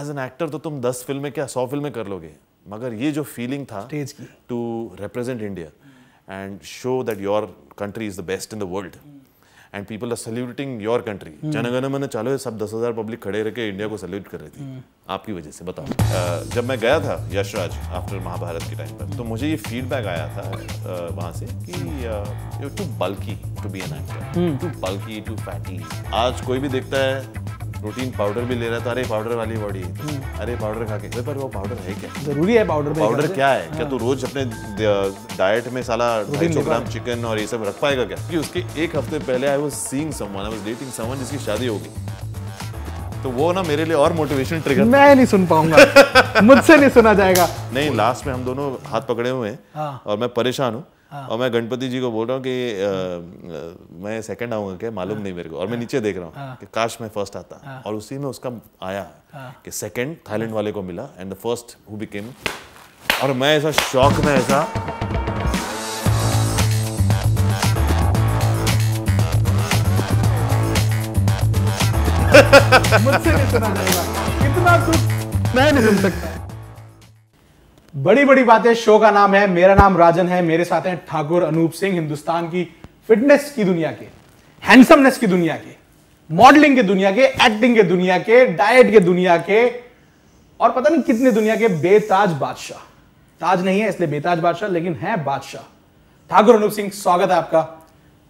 As an actor तो तुम दस फिल्में क्या सौ फिल्में कर लोगे मगर ये जो फीलिंग था to represent India and show that your country is the best in the world and people are saluting your country जनगण मन चालो सब दस हज़ार पब्लिक खड़े रहकर इंडिया को सल्यूट कर रही थी hmm. आपकी वजह से बताओ uh, जब मैं गया था यशराज आफ्टर महाभारत के टाइम पर तो मुझे ये फीडबैक आया था uh, वहाँ से कि to bulky to be an actor to bulky to fatty आज कोई भी देखता है प्रोटीन पाउडर भी ले रहा था तो अरे पाउडर वाली बॉडी है हम्म। अरे पाउडर खा के पर वो पाउडर है क्या जरूरी है पाउडर पाउडर क्या है क्या हाँ। तू रोज अपने डाइट में साला ढाई सौ ग्राम चिकन और ये सब रख पाएगा क्या कि उसके एक हफ्ते पहले आई वो seeing someone I was dating someone जिसकी शादी होगी तो वो ना मेरे लिए और मोटिवेशन ट्रिगर मैं नहीं सुन पाऊंगा मुझसे नहीं सुना जाएगा नहीं लास्ट में हम दोनों हाथ पकड़े हुए हैं हाँ। और मैं परेशान हूँ हाँ। और मैं गणपति जी को बोल रहा हूँ कि आ, मैं सेकंड आऊंगा क्या मालूम हाँ। नहीं मेरे को और मैं हाँ। नीचे देख रहा हूँ हाँ। कि काश मैं फर्स्ट आता हाँ। और उसी में उसका आया हाँ। कि सेकंड थाईलैंड हाँ। वाले को मिला and the first who became और मैं ऐसा शौक में ऐसा मुझसे नहीं सुना मैं नहीं सुन सकता बड़ी बड़ी बातें शो का नाम है मेरा नाम राजन है मेरे साथ हैं ठाकुर अनूप सिंह हिंदुस्तान की फिटनेस की दुनिया के हैंडसमनेस की दुनिया के मॉडलिंग की दुनिया के एक्टिंग के दुनिया के डाइट के दुनिया के और पता नहीं कितने दुनिया के बेताज बादशाह ताज नहीं है इसलिए बेताज बादशाह लेकिन है बादशाह ठाकुर अनूप सिंह स्वागत है आपका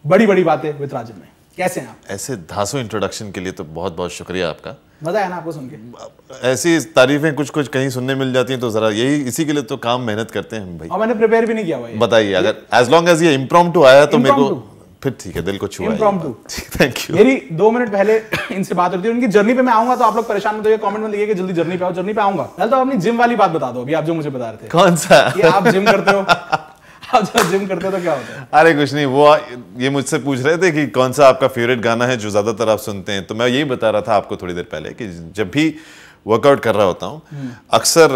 बड़ी बड़ी बातें विद राजन में कैसे हैं आप ऐसे धासो इंट्रोडक्शन के लिए तो बहुत बहुत शुक्रिया आपका मजा है ना आपको सुन के ऐसी तारीफें कुछ कुछ कहीं सुनने मिल जाती हैं तो जरा यही इसी के लिए तो काम मेहनत करते हैं भाई और मैंने प्रिपेयर भी नहीं किया भाई बताइए अगर एज लॉन्ग एज ये इम्प्रोम आया तो मेरे को फिर ठीक है दिल को छुआ थैंक यू मेरी दो मिनट पहले इनसे बात होती है उनकी जर्नी पे मैं आऊंगा तो आप लोग परेशान मत होइए कमेंट में लिखिए कि जल्दी जर्नी पे आओ जर्नी पे आऊंगा तो अपनी जिम वाली बात बता दो अभी आप जो मुझे बता रहे थे कौन सा आप जिम करते हो आप जब जिम करते तो क्या होता है अरे कुछ नहीं वो ये मुझसे पूछ रहे थे कि कौन सा आपका फेवरेट गाना है जो ज़्यादातर आप सुनते हैं तो मैं यही बता रहा था आपको थोड़ी देर पहले कि जब भी वर्कआउट कर रहा होता हूँ हम्म। अक्सर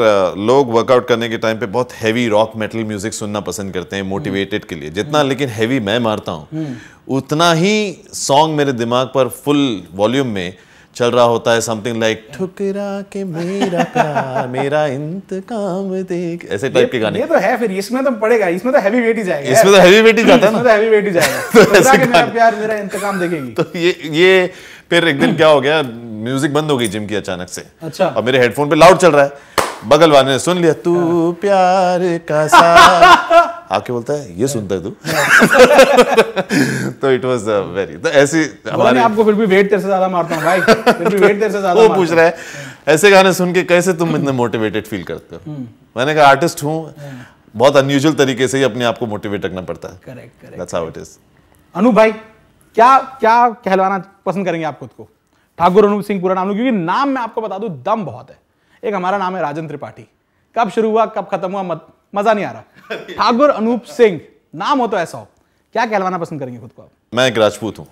लोग वर्कआउट करने के टाइम पे बहुत हैवी रॉक मेटल म्यूजिक सुनना पसंद करते हैं मोटिवेटेड के लिए हम्म। जितना लेकिन हैवी मैं मारता हूँ हम्म। उतना ही सॉन्ग मेरे दिमाग पर फुल वॉल्यूम में चल रहा होता है समथिंग लाइक ठुकरा के मेरा प्यार मेरा इंतकाम देख ऐसे टाइप के गाने ये तो है फिर इसमें तो पड़ेगा इसमें तो हैवी वेट ही जाएगा इसमें तो हैवी वेट ही जाता है ना तो हैवी वेट ही जाएगा तो ऐसे मेरा प्यार मेरा इंतकाम देखेगी तो ये ये फिर एक दिन क्या हो गया म्यूजिक बंद हो गई जिम की अचानक से अच्छा और मेरे हेडफोन पे लाउड चल रहा है बगल वाले ने सुन लिया तू प्यार का सा आके बोलता है ये सुनता है तू तो इट वाज वेरी तो ऐसे हमारे आपको फिर भी वेट तेरे से ज्यादा मारता हूं भाई फिर भी वेट तेरे से ज्यादा वो पूछ रहा है ऐसे गाने सुन के कैसे तुम इतने मोटिवेटेड फील करते हो हम्म। मैंने कहा आर्टिस्ट हूं बहुत अनयूजुअल तरीके से ही अपने आप को मोटिवेट रखना पड़ता है correct correct that's how it is Anu भाई क्या क्या कहलवाना पसंद करेंगे आप खुद को ठाकुर अनूप सिंह पूरा नाम लो क्योंकि नाम मैं आपको बता दूं दम बहुत है एक हमारा नाम है राजन त्रिपाठी कब शुरू हुआ कब खत्म हुआ मत मजा नहीं आ रहा ठाकुर अनूप सिंह नाम हो तो ऐसा हो क्या कहलवाना पसंद करेंगे खुद को आप मैं एक राजपूत हूँ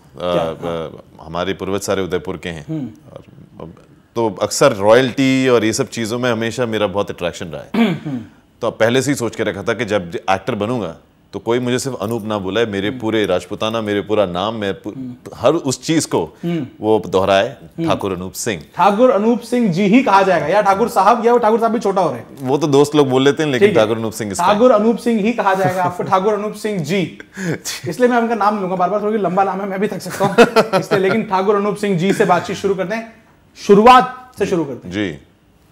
हमारे पूर्वज सारे उदयपुर के हैं हम्म। और, तो अक्सर रॉयल्टी और ये सब चीज़ों में हमेशा मेरा बहुत अट्रैक्शन रहा है हम्म, हम्म। तो पहले से ही सोच के रखा था कि जब एक्टर बनूंगा तो कोई मुझे सिर्फ अनूप ना बुलाए मेरे हम्म। पूरे राजपुताना मेरे पूरा नाम मैं हम्म। तो हर उस चीज को हम्म। वो दोहराए ठाकुर अनूप सिंह ठाकुर अनूप सिंह जी ही कहा जाएगा या ठाकुर साहब या वो ठाकुर साहब भी छोटा हो रहे हैं वो तो दोस्त लोग बोल लेते हैं लेकिन ठाकुर अनूप सिंह ठाकुर अनूप सिंह ही कहा जाएगा आपको ठाकुर अनूप सिंह जी इसलिए मैं उनका नाम लूंगा बार बार थोड़ी लंबा नाम है मैं भी थक सकता हूँ इसलिए लेकिन ठाकुर अनूप सिंह जी से बातचीत शुरू करते हैं शुरुआत से शुरू करते हैं जी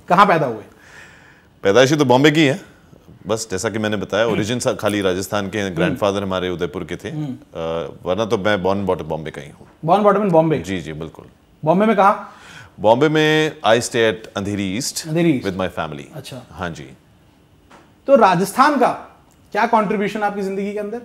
कहाँ पैदा हुए पैदाइशी तो बॉम्बे की है बस जैसा कि मैंने बताया ओरिजिन हम्म। खाली राजस्थान के ग्रैंडफादर हम्म। हमारे उदयपुर के थे हम्म। वरना तो मैं बॉर्न बॉटम बॉम्बे का ही हूँ बॉर्न बॉटम इन बॉम्बे जी जी बिल्कुल बॉम्बे में कहा बॉम्बे में I stay at Andheri east with my family अच्छा हाँ जी तो राजस्थान का क्या कॉन्ट्रीब्यूशन आपकी जिंदगी के अंदर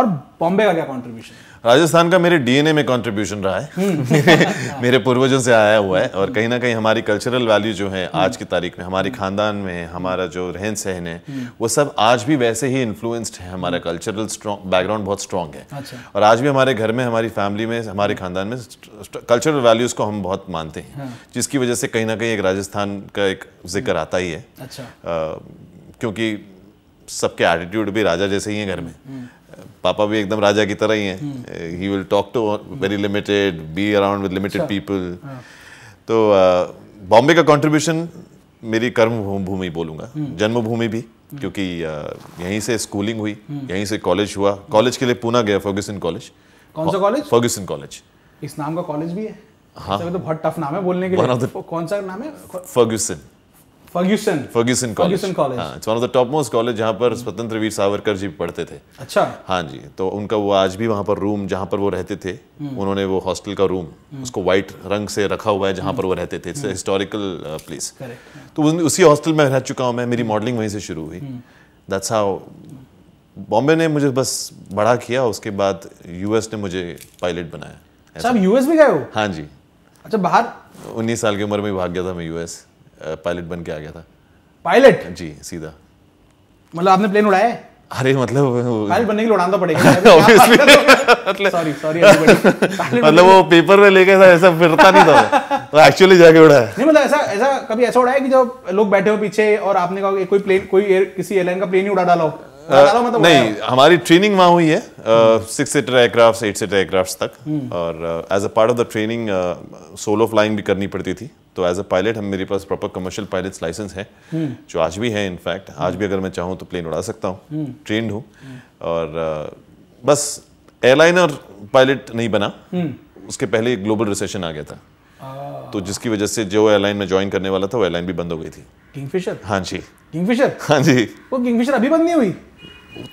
और बॉम्बे का क्या कॉन्ट्रीब्यूशन राजस्थान का मेरे डीएनए में कंट्रीब्यूशन रहा है हम्म। मेरे, मेरे पूर्वजों से आया हुआ है और कहीं ना कहीं हमारी कल्चरल वैल्यू जो है आज की तारीख में हमारे खानदान में हमारा जो रहन सहन है हम्म। वो सब आज भी वैसे ही इन्फ्लुएंस्ड है हमारा कल्चरल हम्म। बैकग्राउंड बहुत स्ट्रांग है अच्छा। और आज भी हमारे घर में हमारी फैमिली में हमारे खानदान में कल्चरल वैल्यूज़ को हम बहुत मानते हैं हाँ। जिसकी वजह से कहीं ना कहीं एक राजस्थान का एक जिक्र आता ही है अच्छा। क्योंकि सबके एटीट्यूड भी राजा जैसे ही है घर में पापा भी एकदम राजा की तरह ही हैं he will talk to very limited be around with limited people तो बॉम्बे का कंट्रीब्यूशन मेरी कर्म भूमि बोलूँगा हम्म। जन्मभूमि भी हम्म। क्योंकि यहीं से स्कूलिंग हुई हम्म। यहीं से कॉलेज हुआ कॉलेज के लिए पूना गया फर्ग्यूसन कॉलेज कौन सा कॉलेज फर्ग्यूसन कॉलेज इस नाम का कॉलेज भी है हाँ तो बहुत टफ नाम है बोलने के लिए कौन सा नाम है Ferguson Ferguson Ferguson college college हाँ it's one of the top most college जहाँ पर स्वतंत्र वीर सावरकर जी पढ़ते थे अच्छा हाँ जी तो उनका वो आज भी वहाँ पर रूम जहाँ पर वो रहते थे हम्म। उन्होंने वो हॉस्टल का रूम हम्म। उसको व्हाइट रंग से रखा हुआ है जहाँ पर वो हम्म। रहते थे इट्स हिस्टोरिकल प्लेस तो उसी हॉस्टल में रह चुका हूँ मैं मेरी मॉडलिंग वहीं से शुरू हुई दैट्स हाउ बॉम्बे ने मुझे बस बड़ा किया उसके बाद यूएस ने मुझे पायलट बनाया अच्छा यूएस भी गए हो हाँ जी अच्छा बाहर उन्नीस साल की उम्र में भाग गया था मैं यूएस पायलट बन के आ गया था पायलट जी सीधा मतलब आपने प्लेन उड़ाया अरे मतलब पायलट बनने के लिए उड़ाना पड़ेगा सॉरी सॉरी मतलब वो पेपर में लेके था ऐसा फिरता नहीं था तो एक्चुअली जाके उड़ा नहीं मतलब ऐसा ऐसा कभी ऐसा उड़ाया कि जब लोग बैठे हो पीछे और आपने कहा कि कोई प्लेन कोई एयर किसी एयरलाइन का प्लेन ही उड़ा डालो हो मतलब नहीं हमारी ट्रेनिंग वहाँ हुई है six seater aircraft eight seater aircraft तक हम्म। और as a part of the training solo flying भी करनी पड़ती थी तो एज अ पायलट हम मेरे पास प्रॉपर कमर्शियल पायलट लाइसेंस है जो आज भी है इनफैक्ट आज भी अगर मैं चाहूँ तो प्लेन उड़ा सकता हूँ ट्रेंड हूँ और uh, बस एयरलाइनर पायलट नहीं बना हम्म। उसके पहले ग्लोबल रिसेशन आ गया था तो जिसकी वजह से जो एयरलाइन में ज्वाइन करने वाला था वो एयरलाइन भी बंद हो गई थी किंगफिशर हाँ जी किंगफिशर हाँ जी वो किंगफिशर अभी बंद नहीं हुई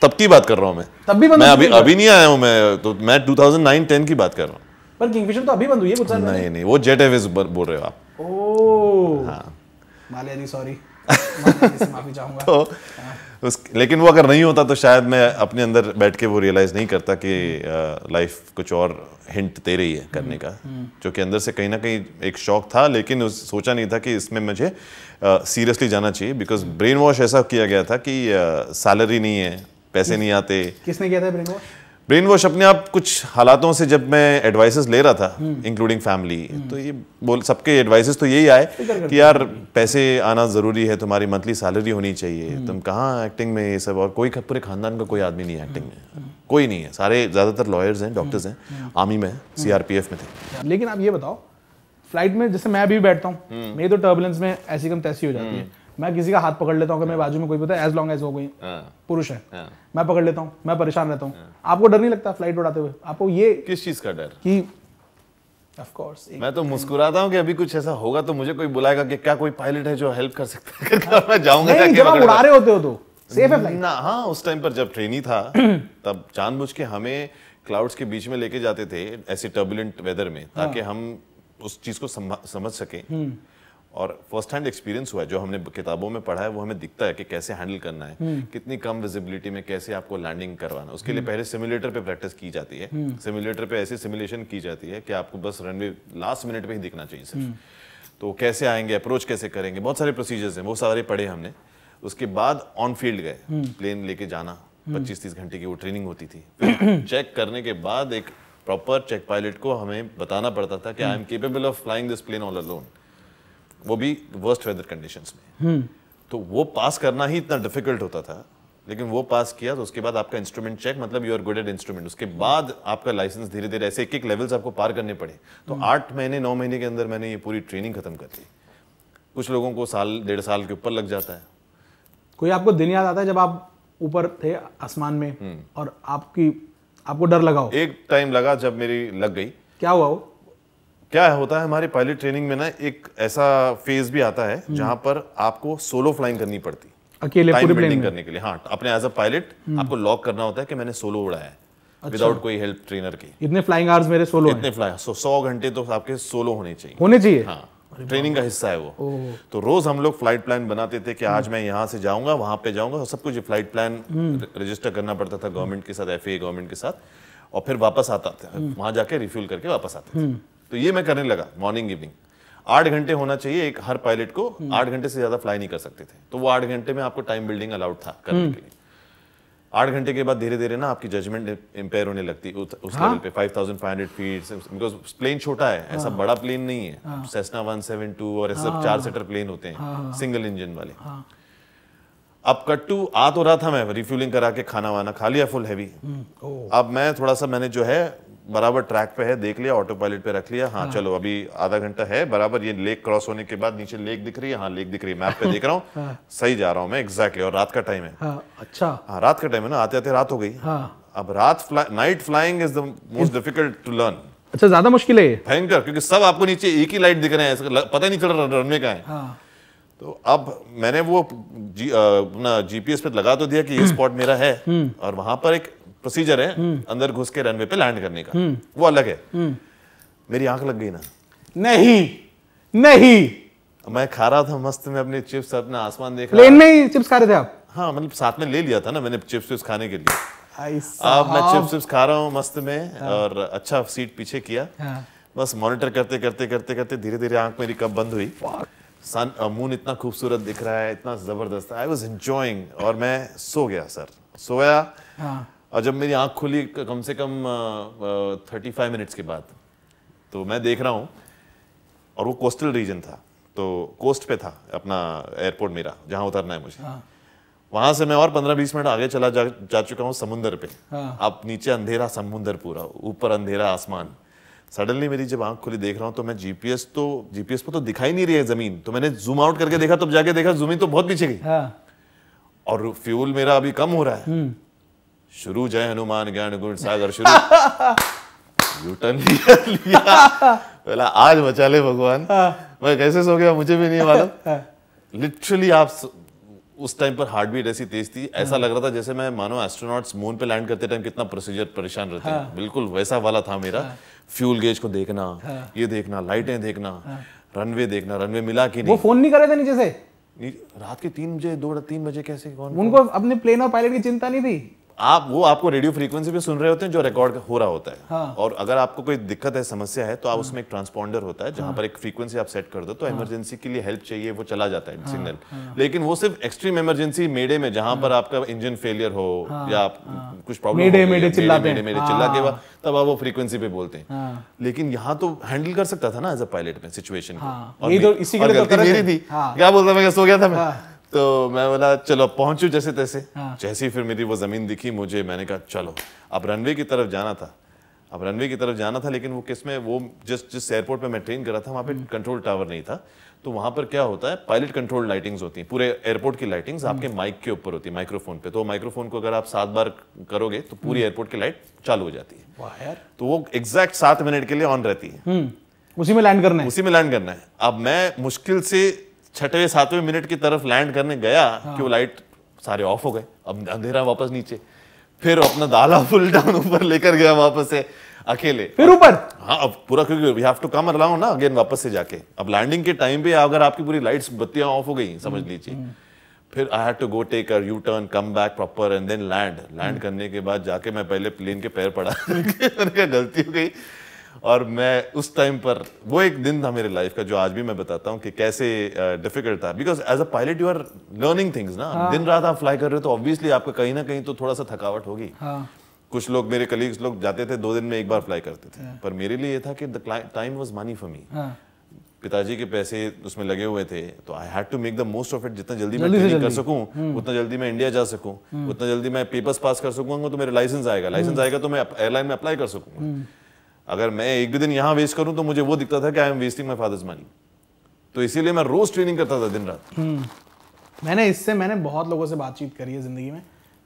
तब की बात कर रहा हूँ मैं तब भी बंद मैं अभी अभी नहीं आया हूँ मैं तो मैं 2009-10 की बात कर रहा हूँ पर किंगफिशर तो अभी बंद हुई है कुछ नहीं नहीं वो जेट एवेज बोल रहे हो आप हाँ। तो उस लेकिन वो अगर नहीं होता तो शायद मैं अपने अंदर बैठ के वो रियलाइज़ नहीं करता कि लाइफ हम्म। कुछ और हिंट दे रही है हम्म। करने का हम्म। जो कि अंदर से कहीं ना कहीं एक शौक था लेकिन उस सोचा नहीं था कि इसमें मुझे सीरियसली जाना चाहिए बिकॉज ब्रेन वॉश ऐसा किया गया था कि सैलरी नहीं है पैसे नहीं आते किसने किया था ब्रेन वॉश ब्रेन वॉश अपने आप कुछ हालातों से जब मैं एडवाइसेस ले रहा था इंक्लूडिंग हम्म। फैमिली हम्म। तो ये बोल सबके एडवाइसेस तो यही आए कि यार पैसे आना ज़रूरी है तुम्हारी मंथली सैलरी होनी चाहिए हम्म। तुम कहाँ एक्टिंग में ये सब और कोई पूरे खानदान का कोई आदमी नहीं है एक्टिंग में कोई नहीं है सारे ज़्यादातर लॉयर्स हैं डॉक्टर्स हैं आर्मी में सी में थे लेकिन आप ये बताओ फ्लाइट में जैसे मैं अभी बैठता हूँ मेरी तो टर्बुलेंस में ऐसी कम तैसी हो जाती है मैं किसी का हाथ पकड़ लेता हूँ मेरे हाँ। बाजू में कोई पता है एज लॉन्ग एज वो कोई हाँ। पुरुष है हाँ। मैं पकड़ लेता हूँ मैं परेशान रहता हूँ आपको डर नहीं लगता फ्लाइट उड़ाते हुए आपको ये किस चीज का डर की Course, मैं तो मुस्कुराता हूँ कि अभी कुछ ऐसा होगा तो मुझे कोई बुलाएगा कि क्या कोई पायलट है जो हेल्प कर सकता है तो मैं जाऊंगा नहीं, जब आप उड़ा रहे होते हो तो सेफ है ना हाँ उस टाइम पर जब ट्रेनी था तब जानबूझ के हमें क्लाउड्स के बीच में लेके जाते थे ऐसे टर्बुलेंट वेदर में ताकि हाँ। हम उस चीज को समझ सकें हम्म। और फर्स्ट हैंड एक्सपीरियंस हुआ है जो हमने किताबों में पढ़ा है वो हमें दिखता है कि कैसे हैंडल करना है हम्म। कितनी कम विजिबिलिटी में कैसे आपको लैंडिंग करवाना उसके लिए हम्म। पहले सिमुलेटर पे प्रैक्टिस की जाती है सिमुलेटर हम्म। पे ऐसी सिमुलेशन की जाती है कि आपको बस रनवे लास्ट मिनट पे ही दिखना चाहिए सिर्फ तो कैसे आएंगे अप्रोच कैसे करेंगे बहुत सारे प्रोसीजर्स हैं वो सारे पढ़े हमने उसके बाद ऑन फील्ड गए प्लेन लेके जाना पच्चीस तीस घंटे की वो ट्रेनिंग होती थी चेक करने के बाद एक प्रॉपर चेक पायलट को हमें बताना पड़ता था कि I am capable of flying this plane all alone वो भी वर्स्ट वेदर कंडीशन में हम्म। तो वो पास करना ही इतना डिफिकल्ट होता था लेकिन वो पास किया तो उसके बाद आपका इंस्ट्रूमेंट चेक मतलब you are good at instrument उसके बाद आपका लाइसेंस धीरे धीरे ऐसे एक एक लेवल्स आपको पार करने पड़े तो हम्म। आठ महीने नौ महीने के अंदर मैंने ये पूरी ट्रेनिंग खत्म कर ली कुछ लोगों को साल डेढ़ साल के ऊपर लग जाता है कोई आपको दिन याद आता है जब आप ऊपर थे आसमान में हम्म। और आपकी आपको डर लगा हो एक टाइम लगा जब मेरी लग गई क्या हुआ वो क्या होता है हमारे पायलट ट्रेनिंग में ना एक ऐसा फेज भी आता है हम्म। जहां पर आपको सोलो फ्लाइंग करनी पड़ती अकेले पूरे प्लेन में करने के लिए हाँ तो अपने एज अ पायलट आपको लॉक करना होता है कि मैंने सोलो उड़ाया है विदाउट अच्छा। कोई हेल्प ट्रेनर की इतने फ्लाइंग आवर्स मेरे सोलो इतने फ्लाई सो सौ घंटे तो आपके सोलो होने चाहिए होने चाहिए हाँ ट्रेनिंग का हिस्सा है वो तो रोज हम लोग फ्लाइट प्लान बनाते थे कि आज हम्म। मैं यहाँ से जाऊंगा वहां पे जाऊंगा सब कुछ फ्लाइट प्लान रजिस्टर करना पड़ता था गवर्नमेंट के साथ एफ गवर्नमेंट के साथ और फिर वापस आता था हम्म। वहां जाके रिफ्यूल करके वापस आते थे तो ये मैं करने लगा मॉर्निंग इवनिंग आठ घंटे होना चाहिए एक हर पायलट को हम्म। आठ घंटे से ज्यादा फ्लाई नहीं कर सकते थे तो वो आठ घंटे में आपको टाइम बिल्डिंग अलाउड था करने हम्म। के लिए आठ घंटे के बाद धीरे धीरे ना आपकी जजमेंट इम्पेयर होने लगती उस हाँ? लेवल पे 5,500 फीट बिकॉज प्लेन छोटा है हाँ? ऐसा बड़ा प्लेन नहीं है हाँ? सेवन टू और ऐसे हाँ? चार सीटर प्लेन होते हैं हाँ? सिंगल इंजन वाले हाँ? अब कट्टू आ तो रहा था मैं रिफ्यूलिंग करा के खाना वाना खा लिया फुल हैवी हम्म। अब मैं थोड़ा सा मैंने जो है बराबर ट्रैक पे है देख लिया ऑटो पायलट पे रख लिया हाँ, हाँ चलो अभी आधा घंटा है बराबर ये लेक क्रॉस होने के बाद नीचे लेक दिख रही है हाँ लेक दिख रही है मैप पे हाँ। देख रहा हूँ हाँ, सही जा रहा हूँ मैं एग्जैक्टली और रात का टाइम है हाँ, अच्छा हाँ रात का टाइम है ना आते आते रात हो गई हाँ, अब रात fly night flying is the most difficult to learn अच्छा ज्यादा मुश्किल है भयंकर क्योंकि सब आपको नीचे एक ही लाइट दिख रहे हैं पता नहीं चल रहा रनवे का है हाँ। तो अब मैंने वो अपना जी, जीपीएस पे लगा तो दिया कि ये स्पॉट हम्म। मेरा है हम्म। और वहां पर एक प्रोसीजर है हम्म। अंदर घुस के रनवे पे लैंड करने का हम्म। वो अलग है हम्म। मेरी आंख लग गई ना नहीं नहीं मैं खा रहा था मस्त में अपने चिप्स अपना आसमान देख प्लेन में ही चिप्स खा रहे थे आप हाँ मतलब साथ में ले लिया था ना मैंने चिप्स चिप्स खाने के लिए अब मैं चिप्स चिप्स खा रहा हूँ मस्त में हाँ। और अच्छा सीट पीछे किया हाँ। बस मॉनिटर करते करते करते करते धीरे धीरे आंख मेरी कब बंद हुई सन मून uh, इतना खूबसूरत दिख रहा है इतना जबरदस्त आई वॉज एंजॉइंग और मैं सो गया सर सोया हाँ। और जब मेरी आंख खुली कम से कम थर्टी फाइव मिनट्स के बाद तो मैं देख रहा हूँ और वो कोस्टल रीजन था तो कोस्ट पे था अपना एयरपोर्ट मेरा जहाँ उतरना है मुझे हाँ। वहां से मैं और पंद्रह बीस मिनट आगे चला जा, जा चुका हूँ समुंदर पे हाँ। अब नीचे अंधेरा समुंदर पूरा ऊपर अंधेरा आसमान सडनली मेरी जब आंख खुली देख रहा हूँ तो मैं जीपीएस तो जीपीएस पर तो दिखाई नहीं रही है जमीन तो मैंने जूम आउट करके देखा तब तो जाके देखा जमीन तो बहुत पीछे गई हाँ। और फ्यूल मेरा अभी कम हो रहा है हम्म। शुरू जय हनुमान ज्ञान गुण सागर शुरू यूटन लिया, लिया बोला आज बचा ले भगवान हाँ। मैं कैसे सो गया मुझे भी नहीं मालूम लिटरली हाँ। आप उस टाइम पर हार्ट बीट ऐसी तेज थी ऐसा हाँ। लग रहा था जैसे मैं मानो एस्ट्रोनॉट्स मून पे लैंड करते टाइम कितना प्रोसीजर परेशान रहते हैं बिल्कुल वैसा वाला था मेरा फ्यूल गेज को देखना ये देखना लाइटें देखना रनवे देखना रनवे मिला कि नहीं वो फोन नहीं कर रहे थे नीचे से रात के तीन बजे दो तीन बजे कैसे कौन उनको अपने प्लेन और पायलट की चिंता नहीं थी आप वो आपको रेडियो फ्रीक्वेंसी पे सुन रहे होते हैं जो रिकॉर्ड हो रहा होता है हाँ। और अगर आपको कोई दिक्कत है समस्या है तो आप हाँ। उसमें एक ट्रांसपॉन्डर होता है जहां हाँ। पर एक फ्रीक्वेंसी आप सेट कर दो तो इमरजेंसी हाँ। के लिए हेल्प चाहिए वो चला जाता है सिग्नल हाँ, हाँ। लेकिन वो सिर्फ एक्सट्रीम इमरजेंसी मेडे में जहां हाँ। पर आपका इंजन फेलियर हो हाँ। या आप हाँ। कुछ प्रॉब्लम मेडे चिल्ला के बाद तब आप वो फ्रीक्वेंसी पे बोलते हैं हाँ। लेकिन यहाँ तो हैंडल कर सकता था ना एज अ पायलट में सिचुएशन को और तो तो गलती मेरी थी क्या बोलता मैं सो गया था मैं तो मैं बोला चलो पहुंचू जैसे तैसे हाँ। जैसे ही फिर मेरी वो ज़मीन दिखी मुझे मैंने कहा चलो अब रनवे की तरफ जाना था अब रनवे की तरफ जाना था लेकिन वो किस में वो जिस जिस एयरपोर्ट पे मैं ट्रेन कर रहा था वहाँ पे कंट्रोल हम्म। टावर नहीं था तो वहाँ पर क्या होता है पायलट कंट्रोल लाइटिंग्स होती हैं पूरे एयरपोर्ट की लाइटिंग्स हम्म। आपके माइक के ऊपर होती है माइक्रोफोन पे तो माइक्रोफोन को अगर आप सात बार करोगे तो पूरी एयरपोर्ट हम्म। की लाइट चालू हो जाती है यार तो वो एग्जैक्ट सात मिनट के लिए ऑन रहती है उसी में लैंड करना है उसी में लैंड करना है अब मैं मुश्किल से छठे सातवें मिनट की तरफ लैंड करने गया हाँ। कि वो लाइट सारे ऑफ हो गए अब अंधेरा वापस नीचे फिर अपना दाला फुल डाउन ऊपर लेकर गया वापस से अकेले फिर ऊपर हाँ अब पूरा क्योंकि we have to come allow ना अगेन वापस से जाके अब लैंडिंग के टाइम पे अगर आपकी पूरी लाइट्स बत्तियां ऑफ हो गई समझ हम्म, लीजिए हम्म। फिर I had to go take uh U turn come back proper and then land land करने के बाद जाके मैं पहले प्लेन के पैर पड़ा गलती हो गई और मैं उस टाइम पर वो एक दिन था मेरे लाइफ का जो आज भी मैं बताता हूँ कि कैसे डिफिकल्ट uh, था because as a pilot you are learning things ना हाँ. दिन रात आप फ्लाई कर रहे हो तो ऑब्वियसली आपका कहीं ना कहीं तो थोड़ा सा थकावट होगी हाँ. कुछ लोग मेरे कलीग्स लोग जाते थे दो दिन में एक बार फ्लाई करते थे हाँ। पर मेरे लिए ये था कि time was money for me पिताजी के पैसे उसमें लगे हुए थे तो I had to make the most of it जितना जल्दी, जल्दी मैं कर सकूं हम्म। उतना जल्दी मैं इंडिया जा सकूं हम्म। उतना जल्दी मैं पेपर्स पास कर सकूंगा तो मेरा लाइसेंस आएगा लाइसेंस हम्म। आएगा तो मैं एयरलाइन में अप्लाई कर सकूंगा अगर मैं एक भी दिन यहां वेस्ट करूं तो मुझे वो दिखता था कि I am wasting my father's money तो इसीलिए मैं रोज ट्रेनिंग करता था दिन रात हम्म। मैंने इससे मैंने बहुत लोगों से बातचीत करी है ज़िंदगी में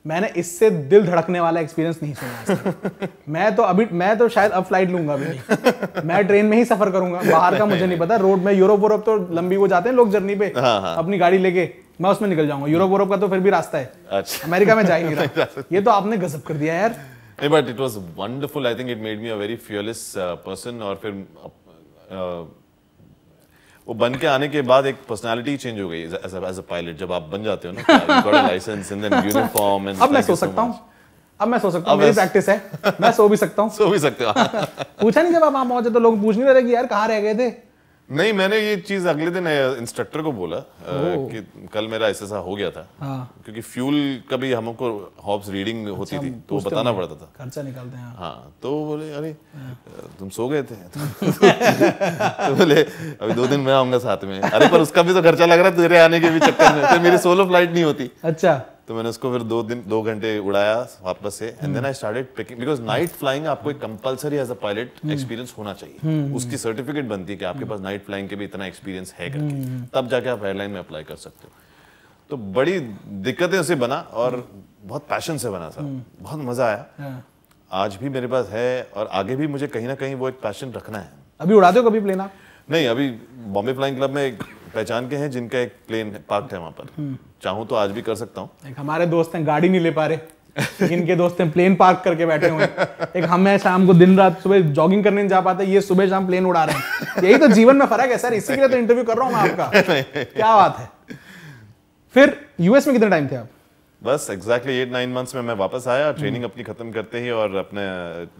मैंने इससे दिल धड़कने वाला एक्सपीरियंस नहीं सुना मैं तो अभी मैं तो शायद अब फ्लाइट लूंगा भी नहीं मैं ट्रेन में ही सफर करूंगा बाहर का मुझे नहीं पता रोड में यूरोप वोरोप तो लंबी वो जाते हैं लोग जर्नी पे हाँ हाँ। अपनी गाड़ी लेके मैं उसमें निकल जाऊंगा यूरोप वोरोप का तो फिर भी रास्ता है अच्छा। अमेरिका में जाएंगे ये तो आपने गजब कर दिया यार नहीं but it was wonderful I think it made me a very fearless person और फिर uh, uh, वो बन के आने के बाद एक पर्सनालिटी चेंज हो गई एज अ पायलट जब आप बन जाते हो ना licence in then uniform and अब मैं सो सकता हूँ अब मैं सो सकता हूँ प्रैक्टिस है मैं सो भी सकता हूँ सो भी सकते हो पूछा नहीं जब आप वहां पहुंचे तो लोग पूछ नहीं रहे कि यार कहाँ रह गए थे नहीं मैंने ये चीज अगले दिन इंस्ट्रक्टर को बोला आ, कि कल मेरा ऐसा ऐसा हो गया था हाँ। क्योंकि फ्यूल का भी हमको हॉब्स अच्छा, रीडिंग होती थी तो बताना पड़ता था खर्चा निकालते हैं हाँ तो बोले अरे हाँ। तुम सो गए थे तो बोले अभी दो दिन मैं आऊंगा साथ में अरे पर उसका भी तो खर्चा लग रहा है तेरे आने के भी चक्कर में तो मेरी सोलो फ्लाइट नहीं होती अच्छा तो मैंने उसको फिर दो दिन दो घंटे उड़ाया वापस से and then I started picking because night flying आपको एक compulsory as a pilot experience होना चाहिए हम्म, हम्म। उसकी सर्टिफिकेट बनती है कि आपके पास नाइट फ्लाइंग के भी इतना एक्सपीरियंस है हम्म, करके तब जाके आप एयरलाइन में अप्लाई कर सकते हो तो बड़ी दिक्कतें से बना और बहुत पैशन से बना सर बहुत मजा आया हाँ। आज भी मेरे पास है और आगे भी मुझे कहीं ना कहीं वो एक पैशन रखना है अभी उड़ा दो कभी प्लेन आप नहीं अभी बॉम्बे फ्लाइंग क्लब में पहचान के हैं जिनका एक प्लेन पार्क है वहाँ पर हम्म। चाहूँ तो आज भी कर सकता हूँ हमारे दोस्त हैं गाड़ी नहीं ले पा रहे इनके दोस्त हैं प्लेन पार्क करके बैठे हुए एक हम है शाम को दिन रात सुबह जॉगिंग करने नहीं जा पाते ये सुबह शाम प्लेन उड़ा रहे हैं यही तो जीवन में फर्क है सर इसी के लिए तो इंटरव्यू कर रहा हूँ मैं आपका क्या बात है फिर यूएस में कितना टाइम थे आप बस एग्जैक्टली एट नाइन मंथ्स में मैं वापस आया ट्रेनिंग अपनी खत्म करते ही और अपने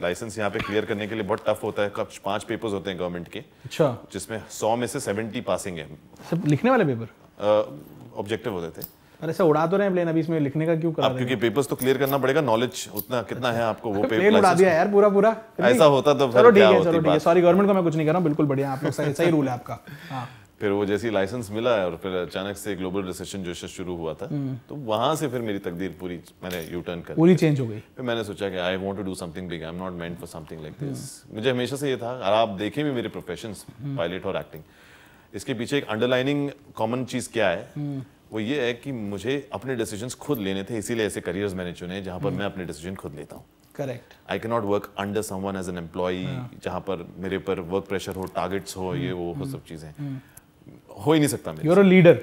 लाइसेंस uh, यहाँ पे क्लियर करने के लिए बहुत टफ होता है कुछ पांच पेपर्स होते हैं गवर्नमेंट के अच्छा जिसमें सौ में से सेवेंटी पासिंग है सब लिखने वाले पेपर ऑब्जेक्टिव uh, होते थे अरे सर उड़ा तो रहे हैं प्लेन अभी इसमें लिखने का क्यों करा आप क्योंकि पेपर्स तो क्लियर करना पड़ेगा नॉलेज उतना कितना अच्छा। है आपको वो पेपर उड़ा दिया यार पूरा पूरा ऐसा होता तो चलो ठीक है चलो ठीक है सॉरी गवर्नमेंट को मैं कुछ नहीं कर रहा हूँ बिल्कुल बढ़िया आप लोग सही सही रूल है आपका हाँ फिर वो जैसी लाइसेंस मिला है और फिर अचानक से ग्लोबल रिसेशन जो शुरू हुआ था हम्म। तो वहां से फिर मेरी तकदीर पूरी मैंने यू टर्न कर पूरी चेंज हो गई फिर मैंने सोचा कि I want to do something big I am not meant for something like this मुझे हमेशा से ये था और आप देखें भी मेरे प्रोफेशन हम्म। पायलट और एक्टिंग इसके पीछे एक अंडरलाइनिंग कॉमन चीज़ क्या है हम्म। वो ये है कि मुझे अपने डिसीजन खुद लेने थे इसीलिए ऐसे करियर्स मैंने चुने जहाँ पर मैं अपने डिसीजन खुद लेता हूँ correct I can not work under someone as an employ जहाँ पर मेरे पर वर्क प्रेशर हो टारगेट्स हो ये वो सब चीज़ें हो ही नहीं सकता you are a leader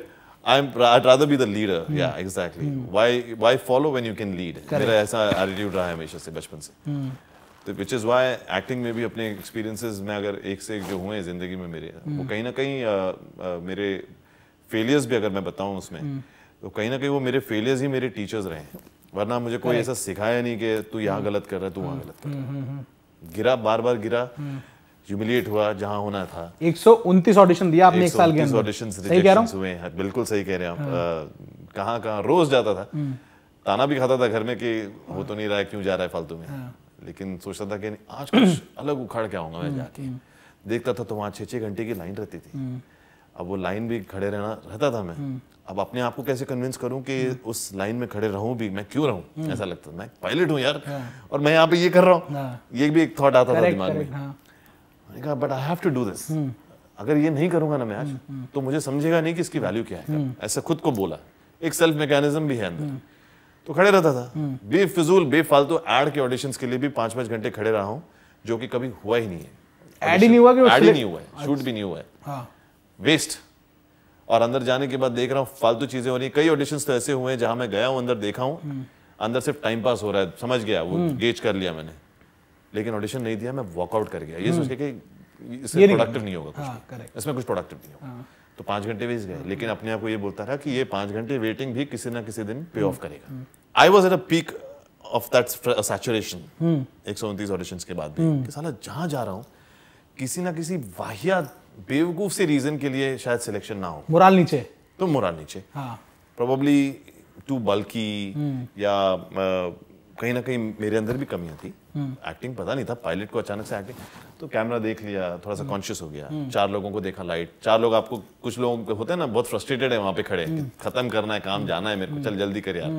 I am I rather be the leader या exactly why why follow when you can lead मेरा ऐसा एटीट्यूड रहा है हमेशा से बचपन से hmm. तो व्हिच इज़ व्हाई एक्टिंग में भी अपने एक्सपीरियंसेस में अगर एक से एक जो हुए ज़िंदगी में मेरे hmm. वो कहीं ना कहीं मेरे फेलियर्स भी अगर मैं बताऊं उसमें hmm. तो कहीं ना कहीं वो मेरे फेलियर्स ही मेरे टीचर्स रहे हैं वरना मुझे कोई ऐसा सिखाया नहीं कि तू यहाँ गलत कर रहा है तू वहां गलत कर रहा है गिरा बार बार गिरा ह्यूमिलिएट हुआ जहां होना था एक सौ उनतीस ऑडिशन दिया आपने एक साल के ऑडिशन हुए हैं बिल्कुल सही कह रहे हैं आप हाँ। कहाँ कहाँ रोज जाता था हम्म। ताना भी खाता था घर में कि हो तो नहीं रहा है क्यों जा रहा है फालतू में हाँ। लेकिन सोचता था कि आज कुछ अलग उखाड़ के आऊंगा मैं जाके हम्म। देखता था तो वहाँ छह छः घंटे की लाइन रहती थी हम्म। अब वो लाइन भी खड़े रहना रहता था मैं अब अपने आप को कैसे कन्विंस करूं कि उस लाइन में खड़े रहूं भी मैं क्यों रहूं ऐसा लगता मैं पायलट हूं यार हाँ। और मैं यहाँ पे ये कर रहा हूँ ये भी एक थॉट आता था दिमाग में मैंने कहा but I have to do this अगर ये नहीं करूंगा ना मैं आज तो मुझे समझेगा नहीं कि इसकी वैल्यू क्या है ऐसा खुद को बोला एक सेल्फ मैकेनिज्म भी है अंदर तो खड़े रहता था बेफिजूल बेफालतू एड के ऑडिशंस के लिए भी पांच पांच घंटे खड़े रहा हूँ जो कि कभी हुआ ही नहीं है एड ही नहीं हुआ कि एड ही नहीं हुआ है शूट भी नहीं हुआ है वेस्ट हाँ। और अंदर जाने के बाद देख रहा हूँ फालतू चीजें हो रही कई ऑडिशन तो ऐसे हुए हैं जहां मैं गया हूँ अंदर देखा हूँ अंदर सिर्फ टाइम पास हो रहा है समझ गया वो गेज हम्म। कर लिया मैंने लेकिन ऑडिशन नहीं दिया मैं वॉकआउट कर गया ये हम्म। सोच के कि इससे प्रोडक्टिव नहीं होगा कुछ हाँ, इसमें कुछ प्रोडक्टिव नहीं होगा हाँ। तो पांच घंटे वेस्ट गए लेकिन अपने आप को ये बोलता रहा कि ये पांच घंटे वेटिंग भी किसी ना किसी दिन पे ऑफ हम्म, करेगा I was at a peak of that saturation एक सौ उनतीस ऑडिशन के बाद भी हम्म। सला जहां जा रहा हूँ किसी ना किसी वाहिया बेवकूफ से रीजन के लिए शायद सिलेक्शन ना हो मुराल नीचे तो मुराल नीचे प्रोबेबली टू बल्कि या uh, कहीं ना कहीं मेरे अंदर भी कमियां थी एक्टिंग पता नहीं था पायलट को अचानक से एक्टिंग तो कैमरा देख लिया थोड़ा सा कॉन्शियस हम्म। हो गया हम्म। चार लोगों को देखा लाइट चार लोग आपको कुछ लोगों लोग होते हैं ना बहुत फ्रस्ट्रेटेड है वहां पे खड़े हम्म। खत्म करना है काम जाना है मेरे को चल जल्दी कर यार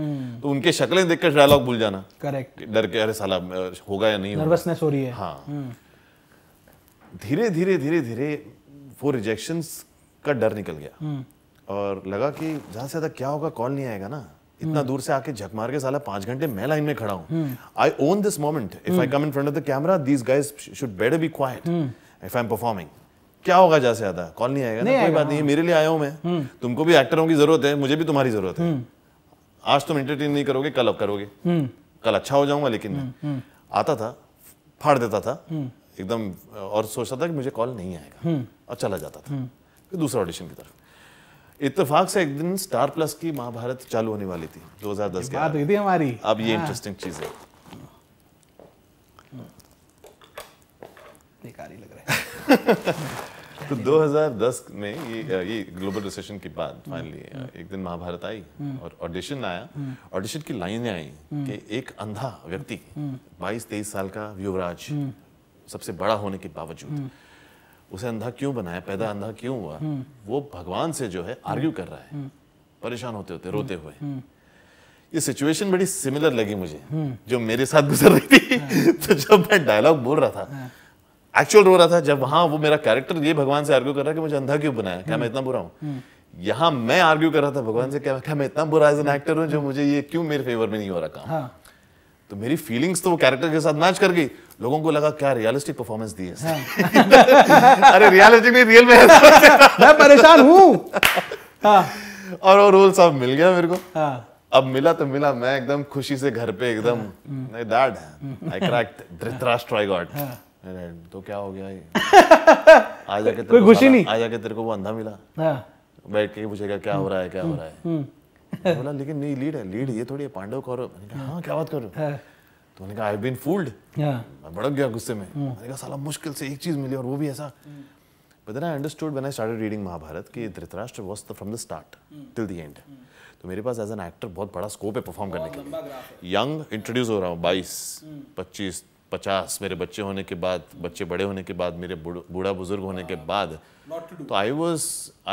तो उनके शक्लें देखकर डायलॉग भूल जाना करेक्ट डर के अरे साला होगा या नहीं नर्वसनेस हो रही है हाँ धीरे धीरे धीरे धीरे वो रिजेक्शन का डर निकल गया और लगा कि ज्यादा से ज्यादा क्या होगा कॉल नहीं आएगा ना इतना हम्म। दूर से आके झक मार के साला पांच घंटे मैं लाइन में खड़ा हूँ I own this moment if I come in front of the camera these guys should better be quiet if I am performing क्या होगा जैसे से ज्यादा कॉल नहीं आएगा नहीं कोई बात नहीं हाँ। मेरे लिए आया हूँ मैं हम्म। तुमको भी एक्टरों की जरूरत है मुझे भी तुम्हारी जरूरत है हम्म। आज तुम एंटरटेन नहीं करोगे कल अब करोगे कल अच्छा हो जाऊंगा लेकिन आता था फाड़ देता था एकदम और सोचता था कि मुझे कॉल नहीं आएगा और चला जाता था दूसरा ऑडिशन की तरफ इतफाक से एक दिन स्टार प्लस की महाभारत चालू होने वाली थी 2010 के बात थी हमारी अब ये इंटरेस्टिंग हाँ। चीज है बेकार लग रहा है तो 2010 में ये ये ग्लोबल रिसेशन के बाद फाइनली एक दिन महाभारत आई हम्म। और ऑडिशन आया ऑडिशन हम्म। की लाइनें आई हम्म। कि एक अंधा व्यक्ति 22 23 साल का युवराज सबसे बड़ा होने के बावजूद उसे अंधा क्यों बनाया पैदा हम्म। अंधा क्यों हुआ हम्म। वो भगवान से जो है हम्म। आर्ग्यू कर रहा है परेशान होते होते रोते हुए ये सिचुएशन बड़ी सिमिलर लगी मुझे जो मेरे साथ गुजर रही थी तो जब मैं डायलॉग बोल रहा था एक्चुअल रो रहा था जब वहां वो मेरा कैरेक्टर ये भगवान से आर्ग्यू कर रहा है कि मुझे अंधा क्यों बनाया क्या मैं इतना बुरा हूँ यहाँ मैं आर्ग्यू कर रहा था भगवान से क्या मैं इतना बुरा एज एन एक्टर हूँ जो मुझे ये क्यों मेरे फेवर में नहीं हो रहा काम हाँ। तो मेरी फीलिंग्स तो वो कैरेक्टर के साथ मैच कर गई लोगों को लगा क्या रियलिस्टिक परफॉर्मेंस दी है हाँ। अरे रियलिस्टिक नहीं रियल में मैं परेशान हूं हाँ। और वो रोल सब मिल गया मेरे को हाँ। अब मिला तो मिला मैं एकदम खुशी से घर पे एकदम हम्म। नहीं dad I cracked Dhritarashtra I got तो क्या हो गया ये आ जाके कोई खुशी नहीं आ जाके तेरे को वो अंधा मिला बैठ के पूछेगा क्या हो रहा है क्या हो हम्म। रहा है हम्म। बोला लेकिन नहीं लीड है लीड ये थोड़ी है पांडव कौरव मैंने कहा हाँ क्या बात कर रहे हो हाँ। तो उन्होंने कहा आई बीन फूल्ड मैं भड़क गया गुस्से में हाँ। मैंने कहा साला मुश्किल से एक चीज मिली और वो भी ऐसा but then I understood when I started reading Mahabharat कि Dhritarashtra was the from the start till the end तो मेरे पास एज एन एक्टर बहुत बड़ा स्कोप है परफॉर्म करने के लिए यंग इंट्रोड्यूस हो रहा हूँ बाईस हाँ। पच्चीस पचास मेरे बच्चे होने के बाद बच्चे बड़े होने के बाद मेरे बूढ़ा बुजुर्ग होने के हाँ, बाद तो I was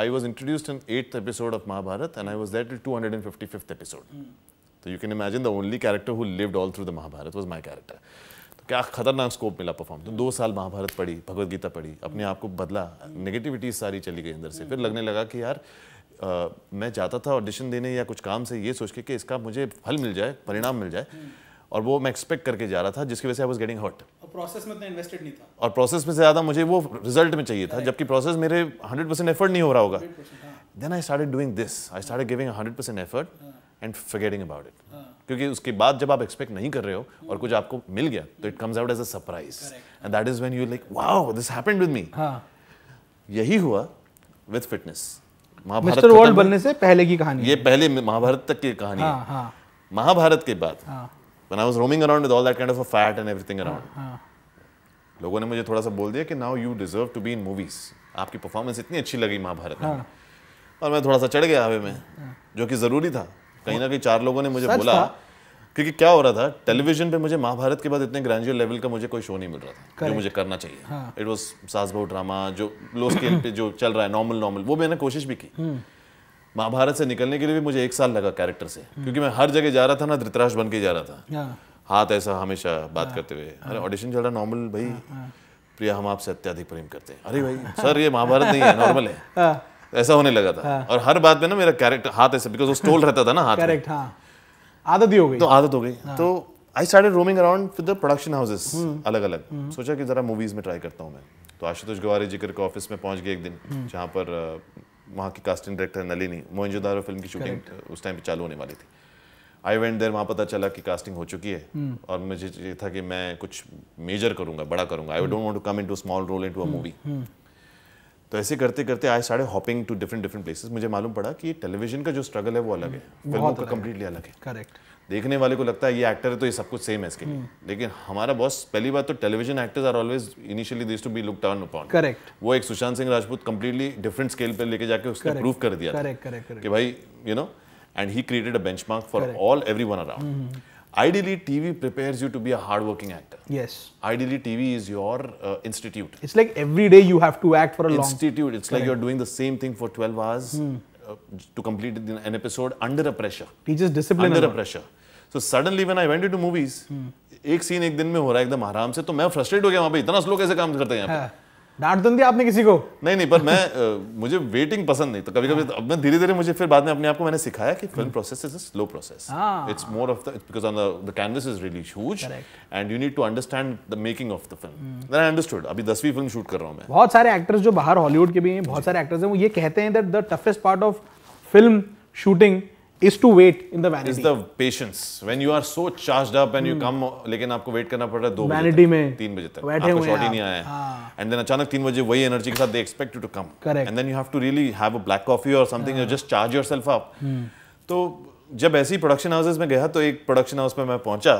I was introduced in eighth episode of Mahabharat and I was that two hundred and fifty fifth episode तो you can imagine the only character who lived all through the Mahabharat was my character तो क्या खतरनाक scope मिला perform तो दो साल महाभारत पढ़ी भगवदगीता गीता पढ़ी अपने आप को बदला नेगेटिविटी सारी चली गई अंदर से hmm. फिर लगने लगा कि यार Uh, मैं जाता था ऑडिशन देने या कुछ काम से ये सोच के कि इसका मुझे फल मिल जाए परिणाम मिल जाए hmm. और वो मैं एक्सपेक्ट करके जा रहा था जिसकी वजह से I was getting hurt process में इतना इन्वेस्टेड नहीं था और प्रोसेस में से ज़्यादा मुझे वो रिजल्ट में चाहिए था जबकि प्रोसेस मेरे 100 परसेंट एफर्ट नहीं हो रहा होगा then I start doing this I start giving hundred percent effort and forgetting about it क्योंकि उसके बाद जब आप एक्सपेक्ट नहीं कर रहे हो और कुछ आपको मिल गया तो it comes out as a surprise and that is when you like wow this happened with me यही हुआ विद फिटनेस महाभारत बनने से पहले की कहानी ये पहले महाभारत तक की कहानी हाँ, है हाँ। महाभारत के बाद हाँ. when I was roaming around with all that kind of a fat and everything around. uh, हाँ. लोगों ने मुझे थोड़ा सा बोल दिया कि now you deserve to be in movies आपकी परफॉर्मेंस इतनी अच्छी लगी महाभारत में हाँ. और मैं थोड़ा सा चढ़ गया हवे में हाँ. जो कि जरूरी था कहीं ना कहीं चार लोगों ने मुझे बोला क्योंकि क्या हो रहा था टेलीविजन पे मुझे महाभारत के बाद इतने ग्रैंड लेवल का मुझे कोई शो नहीं मिल रहा था Correct. जो मुझे करना चाहिए इट हाँ। वॉज सास बहु ड्रामा जो लो स्केल पे जो चल रहा है नॉर्मल नॉर्मल वो मैंने कोशिश भी की हम्म। महाभारत से निकलने के लिए भी मुझे एक साल लगा कैरेक्टर से हम्म। क्योंकि मैं हर जगह जा रहा था ना धृतराज बन के जा रहा था हाँ। हाथ ऐसा हमेशा बात हाँ। करते हुए हाँ। अरे ऑडिशन चल रहा नॉर्मल भाई प्रिया हम आपसे अत्याधिक प्रेम करते हैं अरे भाई सर ये महाभारत नहीं है नॉर्मल है ऐसा होने लगा था और हर बात में ना मेरा कैरेक्टर हाथ ऐसे बिकॉज वो स्टोल रहता था ना हाथ करेक्ट हाँ आदत ही हो गई तो आदत हो गई तो I started roaming around with the production houses अलग अलग सोचा कि जरा मूवीज में ट्राई करता हूँ मैं तो आशुतोष गवारी जी के ऑफिस में पहुंच गए एक दिन हम्म। जहाँ पर वहाँ की casting director Nalini Mohenjo Daro film की शूटिंग उस टाइम पे चालू होने वाली थी आई वेंट देर वहाँ पता चला कि कास्टिंग हो चुकी है हम्म। और मुझे ये था कि मैं कुछ मेजर करूँगा बड़ा करूँगा I don't want to come into small role into a movie तो ऐसे करते करते आई सारे hopping to different different places मुझे मालूम पड़ा कि टेलीविजन का जो स्ट्रगल है वो अलग है हम्म, फिल्मों का कम्प्लीटली अलग है करेक्ट देखने वाले को लगता है ये एक्टर है तो ये सब कुछ सेम है इसके लिए लेकिन हमारा बॉस पहली बात तो television actors are always initially this to be look down upon correct वो एक Sushant Singh Rajput completely different scale पे लेके जाके उसने प्रूव कर दिया correct, correct, correct. कि भाई you know and he created a benchmark for all everyone around ideally tv prepares you to be a hard working actor yes ideally tv is your uh, institute it's like every day you have to act for a institute. long institute it's Correct. like you're doing the same thing for 12 hours hmm. uh, to complete an episode under a pressure teaches discipline under a pressure so suddenly when I went to movies एक scene एक दिन में हो रहा है एकदम आराम से तो मैं फ्रस्ट्रेट हो गया वहां पे इतना स्लो कैसे काम करते हैं हाँ। डांट तो नहीं आपने किसी को नहीं नहीं पर मैं आ, मुझे वेटिंग पसंद नहीं तो कभी कभी हाँ। अब मैं धीरे धीरे मुझे फिर बाद में अपने आप को मैंने सिखाया कि film process is a slow process it's more of the because on the canvas is really huge and you need to understand the making of the film then I understood अभी दसवीं फिल्म शूट कर रहा हूँ मैं बहुत सारे actors जो बाहर हॉलीवुड के भी हैं बहुत सारे एक्टर्स हैं वो ये कहते हैं that the toughest part of film shooting is to wait in the vanity. Is the patience when you are so charged up and hmm. you come लेकिन आपको wait करना पड़ रहा है दो vanity में तीन बजे तक बैठे हुए शॉट ही नहीं आया है and then अचानक तीन बजे वही energy के साथ they expect you to come correct and then you have to really have a black coffee or something you just charge yourself up तो जब ऐसी प्रोडक्शन हाउसेज में गया तो एक प्रोडक्शन हाउस में मैं पहुंचा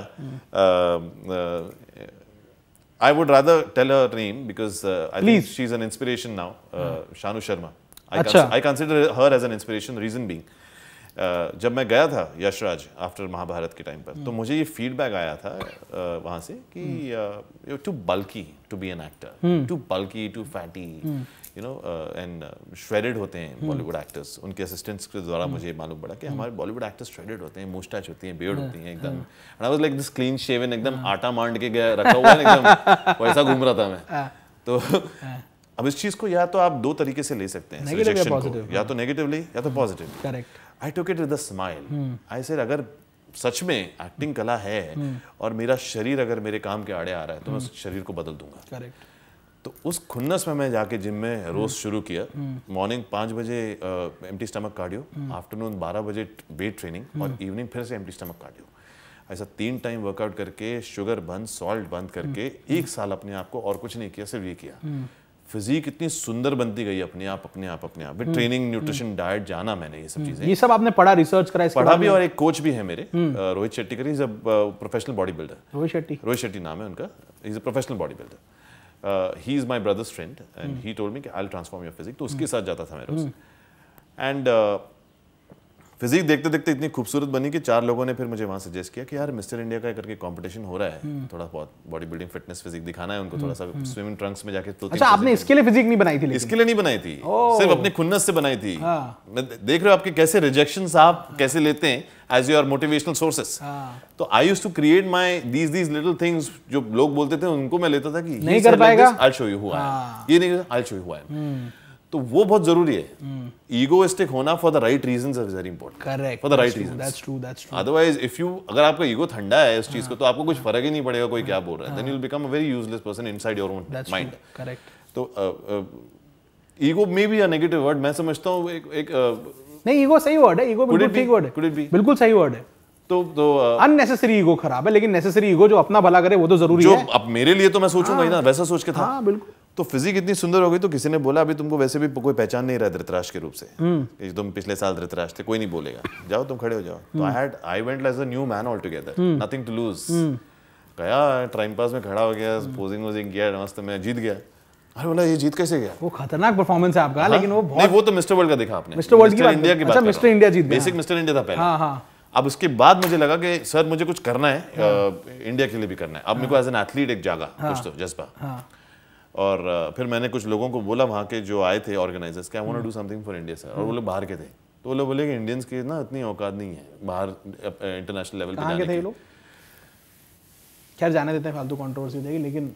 I would rather tell her name because uh, I Please. think she's an inspiration now, uh, Shanu Sharma. I, cons I consider her as an inspiration, reason being. जब मैं गया था यशराज आफ्टर महाभारत के time पर तो मुझे ये फीडबैक आया था वहाँ से कि to bulky to be an actor to bulky to fatty you know and shredded होते हैं बॉलीवुड हम्म। एक्टर्स उनके असिस्टेंट्स के द्वारा हम्म। मुझे मालूम पड़ा कि हम्म। हमारे बॉलीवुड एक्टर्स श्रेडेड होते हैं मोस्टाच होती हैं बियर्ड हाँ, होती हैं एकदम and I was like this clean shaven एकदम हाँ। आटा मांड के गया रखा हुआ है एकदम वैसा घूम रहा था मैं हाँ। तो अब इस चीज को या तो आप दो तरीके से ले सकते हैं या तो नेगेटिवली या तो positively correct I took it with smile I sir अगर सच में एक्टिंग कला है hmm. और मेरा शरीर अगर मेरे काम के आड़े आ रहा है तो मैं hmm. शरीर को बदल दूंगा करेक्ट तो उस खुन्नस में मैं जाके जिम में hmm. रोज शुरू किया मॉर्निंग पांच बजे empty stomach cardio afternoon बारह बजे वेट ट्रेनिंग और इवनिंग फिर से एम टी स्टमक कार्डियो ऐसा तीन टाइम वर्कआउट करके शुगर बंद सॉल्ट बंद करके एक साल अपने आप को और कुछ नहीं किया सिर्फ ये किया फिजिक इतनी सुंदर बनती गई अपने आप अपने आप अपने आप ट्रेनिंग न्यूट्रिशन डाइट जाना मैंने ये सब हम्म। चीजें ये सब आपने पढ़ा रिसर्च करा पढ़ा भी और एक कोच भी है मेरे हम्म। रोहित शेट्टी करी is a professional body builder Rohit Shetty Rohit Shetty नाम है उनका is a professional body builder he is my brother's friend and he told me I transform your physique तो उसके हम्म। साथ जाता था मेरे एंड फिजिक देखते देखते इतनी खूबसूरत बनी कि चार लोगों ने फिर मुझे वहाँ सजेस्ट किया कि यार मिस्टर इंडिया का करके कंपटीशन हो रहा है हम्म। थोड़ा बहुत बॉडी बिल्डिंग फिटनेस फिजिक दिखाना है उनको हम्म, थोड़ा सा स्विमिंग हम्म। ट्रंक्स में जाके अच्छा आपने इसके लिए फिजिक नहीं बनाई थी इसके लिए नहीं बनाई थी सिर्फ अपने खुन्नस से बनाई थी हाँ। देख रहे हो आपके कैसे रिजेक्शन आप हाँ। कैसे लेते हैं एज यूर मोटिवेशनल सोर्सेस तो I use to create my these these little things जो लोग बोलते थे उनको मैं लेता था कि नहीं कर पाएगा आई शो यू हुआ ये नहीं आई शो यू हुआ तो वो बहुत जरूरी है ईगोइस्टिक hmm. होना for the right reason is very important correct for the right reason that's true that's true otherwise if you अगर आपका ईगो ठंडा है इस चीज को हाँ. तो आपको कुछ फर्क ही नहीं पड़ेगा कोई क्या हाँ. बोल रहा है then you will become a very useless person inside your own mind correct तो ego may be a negative word मैं समझता हूं एक एक नहीं ईगो सही वर्ड है ईगो बिल्कुल ठीक वर्ड है बिल्कुल सही वर्ड है तो तो अननेसेसरी ईगो खराब है लेकिन नेसेसरी ईगो जो अपना भला करे वो तो जरूरी है जो अब मेरे लिए तो मैं सोचूंगा ही ना हाँ। वैसा सोच के था हां बिल्कुल तो फिजिक इतनी सुंदर हो गई तो किसी ने बोला अभी तुमको वैसे भी कोई पहचान नहीं रहा धृतराज के रूप से हम्म। कि तुम पिछले साल धृतराज थे कोई नहीं बोलेगा जाओ तुम खड़े हो जाओ तो I had I went as a new man all together nothing to lose गया टाइम पास में खड़ा हो गया पोजिंग हम्म। वोजिंग किया नमस्ते मैं जीत गया अरे बोला ये जीत कैसे गया वो खतरनाक परफॉर्मेंस है आपका हाँ। लेकिन वो बहुत नहीं वो तो मिस्टर वर्ल्ड का देखा आपने मिस्टर वर्ल्ड की इंडिया की अच्छा मिस्टर इंडिया जीत बेसिक मिस्टर इंडिया था पहले हाँ हाँ अब उसके बाद मुझे लगा कि सर मुझे कुछ करना है इंडिया हाँ। के लिए भी करना है अब मेरे को एज एन एथलीट एक जागा हाँ, कुछ तो जज्बा हाँ, और फिर मैंने कुछ लोगों को बोला वहाँ के जो आए थे ऑर्गेनाइजर्स के I want to do something for India sir और वो लोग बाहर के थे तो वो लोग बोले कि इंडियंस की ना इतनी औकात नहीं है बाहर इंटरनेशनल लेवल पे जाने के थे लोग खैर जाने देते हैं फालतू कंट्रोवर्सी देगी लेकिन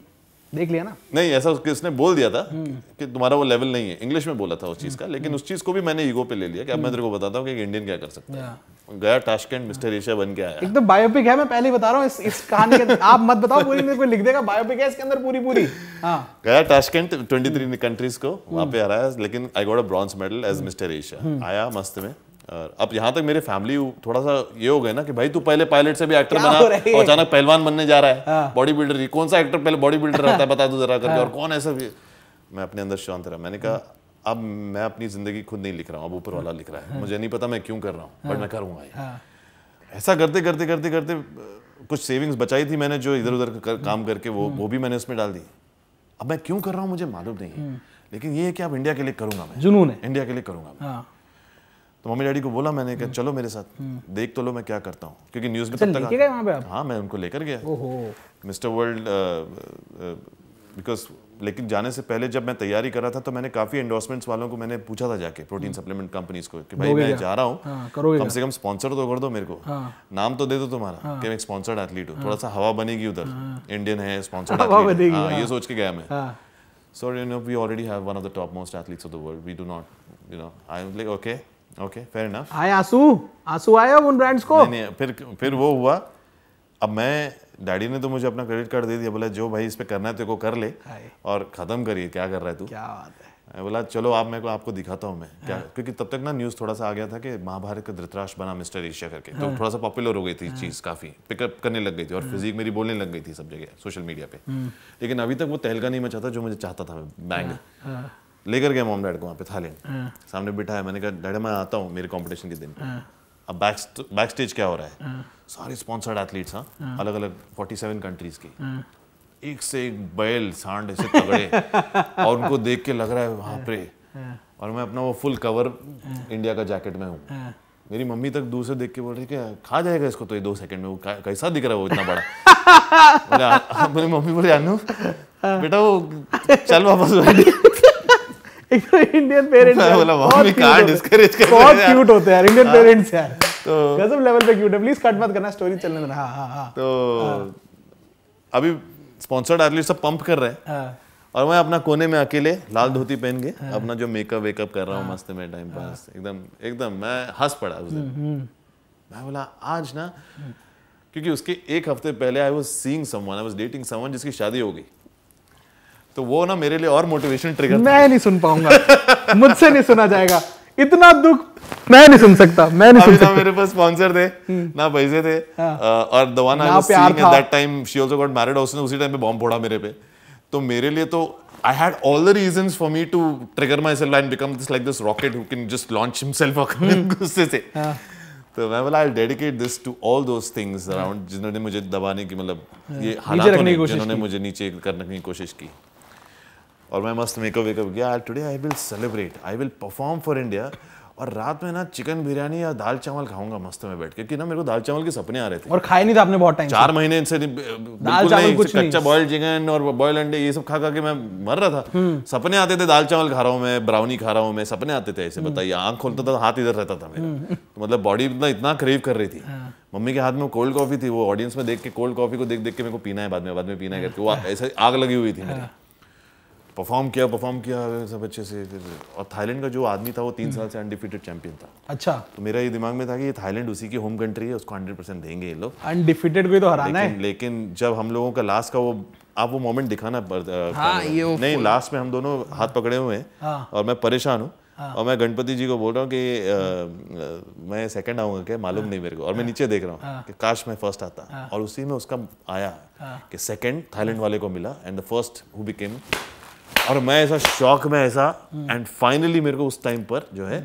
देख लिया ना नहीं ऐसा उसके उसने बोल दिया था हम्म। कि तुम्हारा वो लेवल नहीं है इंग्लिश में बोला था उस चीज़ का हम्म। लेकिन उस चीज़ को भी मैंने ईगो पे ले लिया कि अब मैं हम्म। तेरे को बताता हूँ कि इंडियन क्या कर सकता है गया ताशकंद मिस्टर एशिया बन के आया एक तो बायोपिक है मैं पहले ही बता रहा हूँ इस, इस कहानी के आप मत बताओ पूरी मेरे को लिख देगा बायोपिक है इसके अंदर पूरी पूरी हाँ गया ताशकंद 23 कंट्रीज को हम्म। वहाँ पे हराया लेकिन I got a bronze medal as mister Asia आया मस्त में और अब यहाँ तक मेरे फैमिली थोड़ा सा ये हो गए ना कि भाई तू पहले पायलट से भी एक्टर बना और अचानक पहलवान बनने जा रहा है बॉडी हाँ। बिल्डर कौन सा एक्टर पहले बॉडी बिल्डर रहता है बता दो जरा करके हाँ। और कौन ऐसा भी मैं अपने अंदर शांत रहा मैंने कहा अब मैं अपनी ज़िंदगी खुद नहीं लिख रहा हूँ अब ऊपर वाला लिख रहा है मुझे नहीं पता मैं क्यों कर रहा हूँ बट मैं करूँगा हाँ। ऐसा करते करते करते करते कुछ सेविंग्स बचाई थी मैंने जो इधर उधर कर, काम करके वो वो भी मैंने उसमें डाल दी अब मैं क्यों कर रहा हूँ मुझे मालूम नहीं है हम्म। लेकिन ये है कि अब इंडिया के लिए करूँगा मैं जुनून है इंडिया के लिए करूँगा मैं हाँ। तो मम्मी डैडी को बोला मैंने कहा हम्म। चलो मेरे साथ हम्म। देख तो लो मैं क्या करता हूँ क्योंकि न्यूज़ अच्छा, में तब तक हाँ मैं उनको लेकर गया मिस्टर वर्ल्ड बिकॉज लेकिन जाने से पहले जब मैं तैयारी कर रहा था तो मैंने काफ़ी एंडोर्समेंट्स वालों को मैंने पूछा था जाके प्रोटीन सप्लीमेंट कंपनीज को कि भाई मैं जा रहा हूँ हाँ, कम से कम स्पॉन्सर तो कर दो मेरे को हाँ, नाम तो दे दो तुम्हारा हाँ, कि मैं स्पॉन्सर्ड एथलीट हूँ हाँ। थोड़ा सा हवा बनेगी उधर इंडियन हाँ। है स्पॉन्सर्ड एथलीट हाँ, ये सोच के गया मैं so you know we already have one of the top most athletes of the world we do not you know I am like okay okay fair enough I आंसू आंसू आए उन ब्रांड्स को नहीं फिर फिर वो हुआ अब मैं डैडी ने तो मुझे अपना क्रेडिट कार्ड दे दिया बोला जो भाई इस पर करना है तेरे को कर ले और ख़त्म करिए क्या कर रहा है तू क्या बात है बोला चलो आप मेरे को आपको दिखाता हूँ मैं क्या हाँ। क्योंकि तब तक ना न्यूज़ थोड़ा सा आ गया था कि महाभारत का धृतराष्ट्र बना मिस्टर एशिया करके तो हाँ। तो थोड़ा सा पॉपुलर हो गई थी हाँ। चीज़ काफ़ी पिकअप करने लग गई थी और फिजिक हाँ। मेरी बोलने लग गई थी सब जगह सोशल मीडिया पे हम्म। लेकिन अभी तक वो तहलका नहीं मचा था जो मुझे चाहता था बैंग हाँ, लेकर गया मोम डैड को वहाँ पे थाईलैंड सामने बिठाया मैंने कहा डैडा मैं आता हूँ मेरे कॉम्पिटिशन के दिन अब बैक बैक स्टेज क्या हो रहा है हाँ। सारे स्पॉन्सर्ड एथलीट्स हैं अलग अलग 47 कंट्रीज के हाँ। एक से एक बैल सांड ऐसे तगड़े और उनको देख के लग रहा है वहाँ पे हाँ। और मैं अपना वो फुल कवर इंडिया का जैकेट में हूँ मेरी मम्मी तक दूर से देख के बोल रही है खा जाएगा इसको तो ये दो सेकंड में वो कैसा दिख रहा है वो इतना बड़ा बोले मेरी मम्मी बोले अनु बेटा वो चल वापस इंडियन तो पेरेंट्स बहुत क्यूट होते हैं इंडियन पेरेंट्स हाँ, यार तो गजब लेवल पे क्यूट है प्लीज कट मत करना स्टोरी चलने देना हां हां हां तो हाँ। अभी स्पॉन्सर्ड एथलीट सब पंप कर रहे हैं हाँ। और मैं अपना कोने में अकेले लाल धोती पहन के अपना जो मेकअप वेकअप कर रहा हूँ मस्त में टाइम पास एकदम एकदम मैं हंस पड़ा उस दिन हम्म, हम्म। मैं बोला आज ना हम्म। क्योंकि उसके एक हफ्ते पहले I was seeing someone I was dating someone जिसकी शादी हो गई तो वो ना मेरे लिए और मोटिवेशन ट्रिगर मैं नहीं सुन पाऊंगा मुझसे नहीं सुना जाएगा इतना दुख मैं नहीं सुन सकता मैं नहीं सुन सकता मेरे पास स्पॉन्सर थे ना पैसे थे हाँ। और the one I was seeing at that time she also got married उसने उसी टाइम पे बॉम्ब फोड़ा मेरे पे तो मेरे लिए तो I had all the reasons for me to trigger myself and become this like this rocket who can just launch himself गुस्से से हाँ। तो मैं बोला I dedicate this to all those things around जिन्होंने मुझे दबाने की मतलब हाँ। ये हालात जिन्होंने मुझे नीचे करने की कोशिश की और मैं मस्त मेकअप वेकअप गया today I will celebrate I will perform for India और रात में ना चिकन बिरयानी या दाल चावल खाऊंगा मस्त में बैठ के कि ना मेरे को दाल चावल के सपने आ रहे थे और खाए नहीं था तो आपने बहुत टाइम चार महीने इनसे दाल चावल कुछ कच्चा बॉयल चिकन और बॉयल अंडे ये सब खा खा के मैं मर रहा था हम्म। सपने आते थे दाल चावल खा रहा हूँ मैं ब्राउनी खा रहा हूँ मैं सपने आते थे ऐसे हम्म। बताइए आंख खोलता था हाथ इधर रहता था मेरा हम्म। तो मतलब बॉडी इतना इतना क्रेव कर रही थी हाँ। मम्मी के हाथ में कोल्ड कॉफी थी वो ऑडियंस में देख के कोल्ड कॉफी को देख देख के मेरे को पीना है बाद में बाद में पीना है हाँ। करके वो ऐसे आग लगी हुई थी मेरी हाँ। परफॉर्म किया परफॉर्म किया सब अच्छे से और थाईलैंड का जो आदमी था वो तीन हम्म। साल से अनडिफिटेड चैंपियन था अच्छा तो मेरा ये दिमाग में था कि ये थाईलैंड उसी की होम कंट्री है उसको हंड्रेड परसेंट देंगे ये लोग अनडिफिटेड को तो हराना लेकिन, है लेकिन जब हम लोगों का लास्ट का वो आप वो मोमेंट दिखाना पर, हाँ, ये नहीं लास्ट में हम दोनों हाथ पकड़े हुए हैं हाँ। और मैं परेशान हूँ हाँ। और मैं गणपति जी को बोल रहा हूँ कि आ, आ, हाँ। मैं सेकंड आऊंगा क्या मालूम हाँ। नहीं मेरे को और मैं हाँ। नीचे देख रहा हूँ कि काश मैं फर्स्ट आता हाँ। और उसी में उसका आया हाँ। कि सेकंड थाईलैंड वाले को मिला and the first who became और मैं ऐसा शौक में ऐसा एंड फाइनली मेरे को उस टाइम पर जो है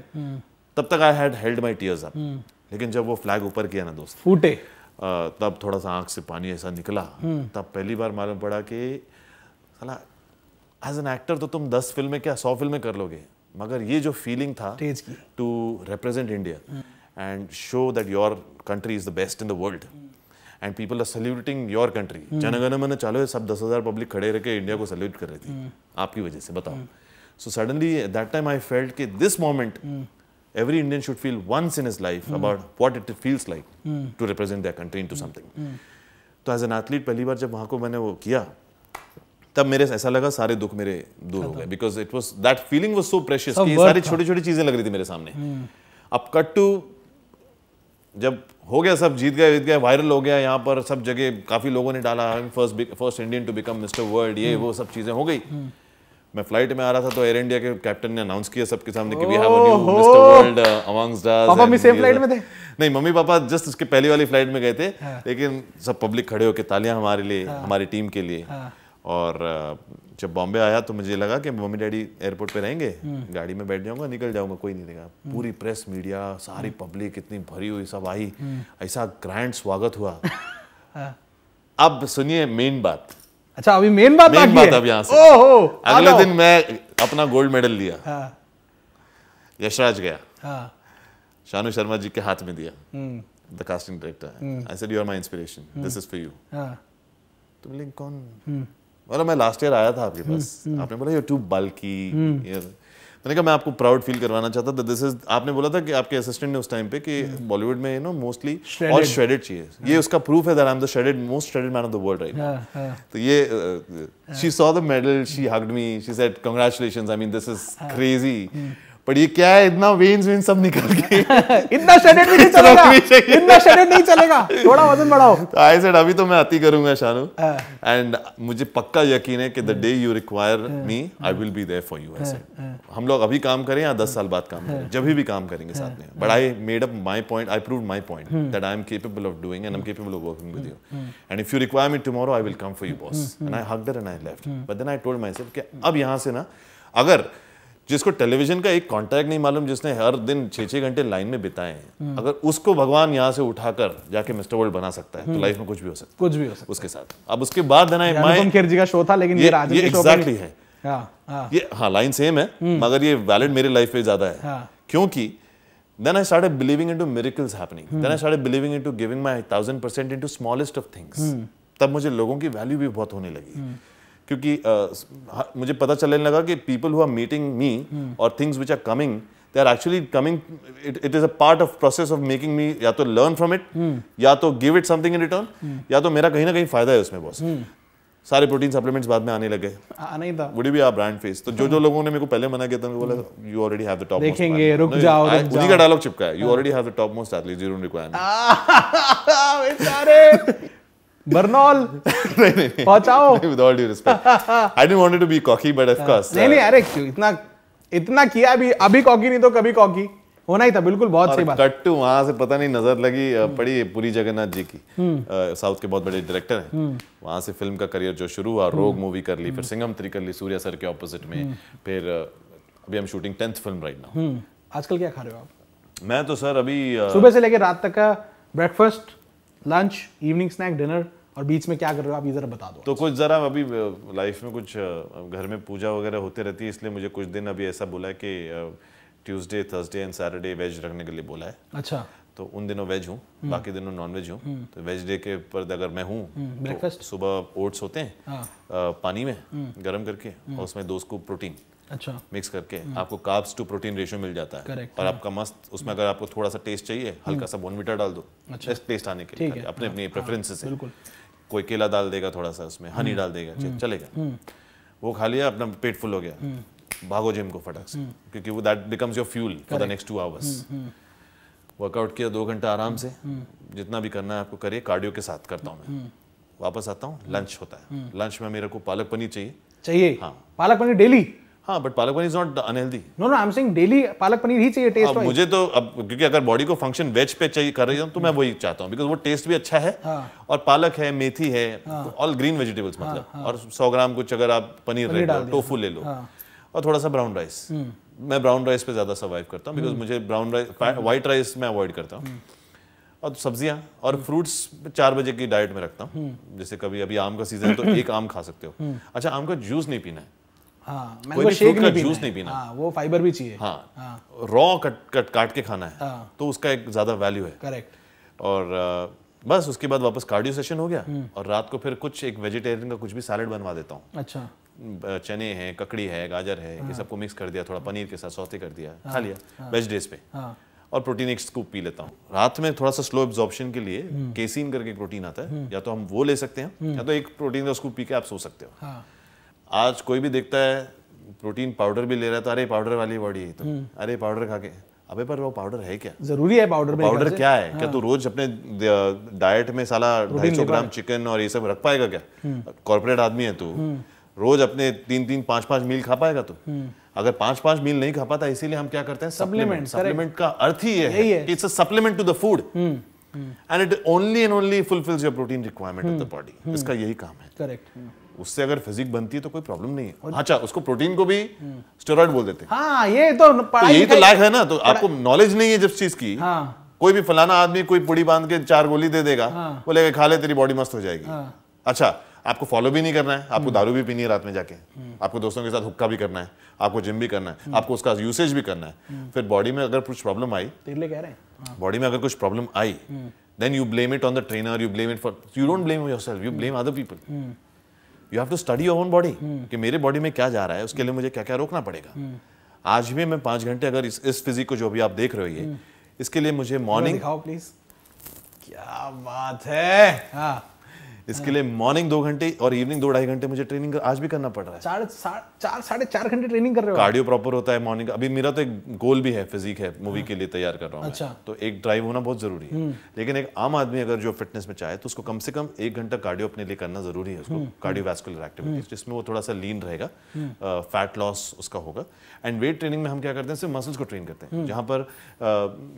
तब तक I had held my tears up लेकिन जब वो फ्लैग ऊपर किया ना दोस्त फूटे तब थोड़ा सा आंख से पानी ऐसा निकला तब पहली बार मालूम पड़ा कि साला एज एन एक्टर तो तुम दस फिल्में क्या सौ फिल्में कर लोगे मगर ये जो फीलिंग था to represent India and show that your country is the best in the world and people are saluting your country जनगण मन चालो है सब दस हज़ार पब्लिक खड़े रहकर इंडिया को सल्यूट कर रही थी hmm. आपकी वजह से बताओ so suddenly that time I felt कि this moment every Indian should feel once in is life about what it feels like to represent to country in to something तो एज एन एथलीट पहली बार जब वहां को मैंने वो किया तब मेरे ऐसा लगा सारे दुख मेरे दूर हो गए because it was that feeling was so precious सारी छोटी छोटी चीजें लग रही थी मेरे सामने hmm. अब कट टू जब हो गया सब जीत गया जीत गया वायरल हो गया यहाँ पर सब जगह काफ़ी लोगों ने डाला first first Indian to become mister world ये हम्म। वो सब चीज़ें हो गई हम्म। मैं फ्लाइट में आ रहा था तो एयर इंडिया के कैप्टन ने अनाउंस किया सबके सामने कि we have a new mister world amongst us पापा भी सेम फ्लाइट में थे नहीं मम्मी पापा जस्ट उसके पहली वाली फ्लाइट में गए थे हाँ। लेकिन सब पब्लिक खड़े होकर तालियां हमारे लिए हाँ। हमारी टीम के लिए हाँ। और uh, जब बॉम्बे आया तो मुझे लगा कि मम्मी डैडी एयरपोर्ट पे रहेंगे हम्म। गाड़ी में बैठ जाऊंगा निकल जाऊंगा कोई नहीं देगा हम्म। पूरी प्रेस मीडिया सारी हम्म। पब्लिक इतनी भरी हुई सब आई ऐसा ग्रैंड स्वागत हुआ हाँ। अब सुनिए मेन बात अच्छा अभी मेन बात मेन बात अब यहाँ से अगले दिन मैं अपना गोल्ड मेडल लिया हाँ। यशराज गया हाँ। शानू शर्मा जी के हाथ में दिया the casting director I said you are my inspiration this is for you तुम लिंक कौन मतलब मैं लास्ट ईयर आया था आपके हम्म, पास हम्म। आपने बोला यू टू बल्की मैंने कहा मैं आपको प्राउड फील करवाना चाहता था दिस इज आपने बोला था कि आपके असिस्टेंट ने उस टाइम पे कि बॉलीवुड हम्म। में यू नो मोस्टली और श्रेडेड चाहिए ये हाँ। उसका प्रूफ है that I am the shredded most shredded man of the world right तो ये she saw the medal she hugged me she said congratulations I mean this is crazy पर ये क्या है इतना वेन्स वेन्स सब निकल गए इतना शरीर नहीं चलेगा इतना शरीर नहीं चलेगा थोड़ा वजन बढ़ाओ तो आई सेड अभी तो मैं अति करूंगा शानू एंड हाँ। मुझे पक्का यकीन है कि the day you require me I will be there for you I said हम लोग अभी काम करें या दस हाँ। साल बाद काम करें हाँ। जब भी काम करेंगे साथ में but I made up my point I prove my point that I am capable of doing and I am capable of working with you and if you require me tomorrow I will come for you boss and I hugged her and I left but then I told myself कि अब यहां से ना अगर जिसको television का एक contact नहीं मालूम जिसने हर दिन छः छह घंटे लाइन में बिताए हैं अगर उसको भगवान यहाँ से उठाकर जाके मिस्टर वर्ल्ड बना सकता है तो लाइफ हम्म। में कुछ भी हो सकता है कुछ भी हो सकता उसके साथ अब उसके बाद का शो था लेकिन ये, ये एग्जैक्टली है हाँ, हाँ। ये हाँ लाइन सेम है हम्म। मगर ये वैलिड मेरे लाइफ में ज़्यादा है हाँ। क्योंकि then i started believing into miracles happening hmm. then i started believing into giving my 1000% into smallest of things hmm. तब मुझे लोगों की वैल्यू भी बहुत होने लगी hmm. क्योंकि uh, मुझे पता चलने लगा कि people who are meeting me और things which are coming they are actually coming it it is a part of process of making me या तो लर्न फ्रॉम इट या तो give it something in return या तो मेरा कहीं ना कहीं फायदा है उसमें बॉस हम्म। सारे प्रोटीन सप्लीमेंट्स बाद में आने लगे would be our brand face तो जो जो हाँ। लोगों ने मेरे को पहले मना किया था बोला you already have the top देखेंगे रुक जाओ उसी का डायलॉग चिपका है you already have the top most athletes you don't require बेचारे बर्नॉल नहीं नहीं पहुंचाओ with all due respect I didn't wanted to be cocky but of course नहीं नहीं uh, अरे क्यों इतना इतना किया अभी अभी कॉकी नहीं तो कभी कॉकी होना ही था बिल्कुल बहुत सही बात कट टू वहां से पता नहीं नजर लगी हम्म. पड़ी पूरी जगन्नाथ जी की हम्म. साउथ के बहुत बड़े डायरेक्टर हैं हम्म. वहां से फिल्म का करियर जो शुरू हुआ रोग मूवी कर ली फिर सिंघम थ्री कर ली सूर्य सर के ऑपोजिट में फिर अभी हम shooting tenth film right now आजकल क्या खा रहे हो आप मैं तो सर अभी सुबह से लेकर रात तक का breakfast lunch evening snack dinner और बीच में क्या कर रहे हो आप ये जरा बता दो तो कुछ जरा अभी लाइफ में कुछ घर में पूजा वगैरह होती रहती है इसलिए मुझे कुछ दिन अभी ऐसा बोला है कि Tuesday Thursday and Saturday veg रखने के लिए बोला है अच्छा तो उन दिनों वेज हूँ हम्म। बाकी दिनों नॉन वेज हूँ हम्म। तो वेज डे के पर अगर मैं हूँ ब्रेकफास्ट हम्म, तो सुबह ओट्स होते हैं आ, हाँ। पानी में गर्म करके और उसमें दो स्कूप प्रोटीन अच्छा मिक्स करके आपको कार्ब्स टू प्रोटीन रेशियो मिल जाता है और हाँ। आपका मस्त उसमें अगर आपको थोड़ा सा टेस्ट चाहिए हल्का सा बोनमीटर डाल दो अच्छा। टेस्ट आने के लिए अपने हाँ। अपने प्रेफरेंसेस बिल्कुल कोई केला डाल देगा थोड़ा सा उसमें हनी हम्म, डाल देगा हम्म, चलेगा हम्म। वो खा लिया अपना पेट फुल हो गया भागो जिम को फटक से क्योंकि वो that becomes your fuel for the next two hours workout किया दो घंटा आराम से जितना भी करना है आपको करिए कार्डियो के साथ करता हूँ मैं वापस आता हूँ लंच होता है लंच में मेरे को पालक पनीर चाहिए चाहिए हाँ पालक पनीर डेली हाँ but palak paneer is not unhealthy no no I am saying daily palak paneer ही चाहिए टेस्ट मुझे तो अब क्योंकि अगर बॉडी को फंक्शन वेज पे चाहिए कर रही हूँ तो मैं वही चाहता हूँ बिकॉज वो टेस्ट भी अच्छा है हाँ. और पालक है मेथी है ऑल ग्रीन वेजिटेबल्स मतलब हाँ. और सौ ग्राम कुछ अगर आप पनीर ले लो टोफू ले लो हाँ. और थोड़ा सा ब्राउन हम्म. राइस मैं ब्राउन राइस पे ज़्यादा सर्वाइव करता हूँ बिकॉज हम्म. मुझे ब्राउन राइस वाइट राइस मैं अवॉइड करता हूँ हम्म. और सब्जियाँ और फ्रूट्स चार बजे की डाइट में रखता हूँ जैसे कभी अभी आम का सीज़न है तो एक आम खा सकते हो अच्छा आम का जूस नहीं पीना है हाँ मैंने जूस नहीं पीना हाँ वो फाइबर भी चाहिए हाँ रॉ कट कट काट के खाना है हाँ। तो उसका एक ज़्यादा वैल्यू है करेक्ट और बस उसके बाद वापस कार्डियो सेशन हो गया हम्म। और रात को फिर कुछ एक वेजिटेरियन का कुछ भी सैलड बनवा देता हूँ अच्छा चने हैं ककड़ी है गाजर है ये हाँ। सबको मिक्स कर दिया थोड़ा पनीर के साथ सौते कर दिया खा हाँ, लिया वेज डेज पे और प्रोटीन एक स्कूप पी लेता हूँ रात में थोड़ा सा स्लो एब्जॉर्प्शन के लिए केसिन हम्म। करके प्रोटीन आता है हम्म। या तो हम वो ले सकते हैं या तो एक प्रोटीन का स्कूप पी के आप सो सकते हो आज कोई भी देखता है प्रोटीन पाउडर भी ले रहा है तो अरे पाउडर वाली बॉडी है तो हम्म। अरे पाउडर खा के अबे पर वो पाउडर है क्या जरूरी है पाउडर पाउडर क्या है हाँ। क्या तू तो रोज अपने डाइट में साला ढाई सौ ग्राम चिकन और ये सब रख पाएगा क्या कॉर्पोरेट हम्म। आदमी है तू हम्म। रोज अपने तीन तीन पांच पांच मील खा पाएगा तू अगर पांच पांच मील नहीं खा पाता इसीलिए हम क्या करते हैं सप्लीमेंट सप्लीमेंट का अर्थ ही है it's a supplement to the food and it only and only fulfils your protein requirement of the body इसका यही काम है करेक्ट उससे अगर फिजिक बनती है तो कोई प्रॉब्लम नहीं है अच्छा उसको प्रोटीन को भी स्टेरॉइड बोल देते हैं हाँ ये तो, तो यही तो लाख है ना तो आपको नॉलेज नहीं है जिस चीज की हाँ। कोई भी फलाना आदमी कोई पुड़ी बांध के चार गोली दे देगा हाँ। बोलेगा खा ले तेरी बॉडी मस्त हो जाएगी हाँ। अच्छा आपको फॉलो भी नहीं करना है आपको हम्म। दारू भी पीनी है रात में जाके हम्म। आपको दोस्तों के साथ हुक्का भी करना है आपको जिम भी करना है हम्म। आपको उसका यूसेज भी करना है फिर बॉडी में अगर कुछ प्रॉब्लम आई कह रहे हैं बॉडी हाँ। में अगर कुछ प्रॉब्लम आई then you blame it on the trainer you blame it for you don't blame yourself you blame other people you have to study your own body कि मेरे बॉडी में क्या जा रहा है उसके लिए मुझे क्या क्या रोकना पड़ेगा hmm. आज भी मैं पांच घंटे अगर इस इस फिजिक को जो भी आप देख रहे हो hmm. इसके लिए मुझे मॉर्निंग दिखाओ प्लीज क्या बात है हाँ इसके लिए मॉर्निंग दो घंटे और इवनिंग दो ढाई घंटे मुझे ट्रेनिंग कर, आज भी करना पड़ रहा है चार चार साढ़े चार घंटे ट्रेनिंग कर रहे हो कार्डियो प्रॉपर होता है मॉर्निंग अभी मेरा तो एक गोल भी है फिजिक है मूवी के लिए तैयार कर रहा हूँ अच्छा तो एक ड्राइव होना बहुत जरूरी है हम्म। लेकिन एक आम आदमी अगर जो फिटनेस में चाहे तो उसको कम से कम एक घंटा कार्डियो अपने लिए करना जरूरी है उसको कार्डियोवैस्कुलर हम्म, हम्म। एक्टिविटीज जिसमें वो थोड़ा सा लीन रहेगा फैट लॉस उसका होगा एंड वेट ट्रेनिंग में हम क्या करते हैं सिर्फ मसल्स को ट्रेन करते हैं जहाँ पर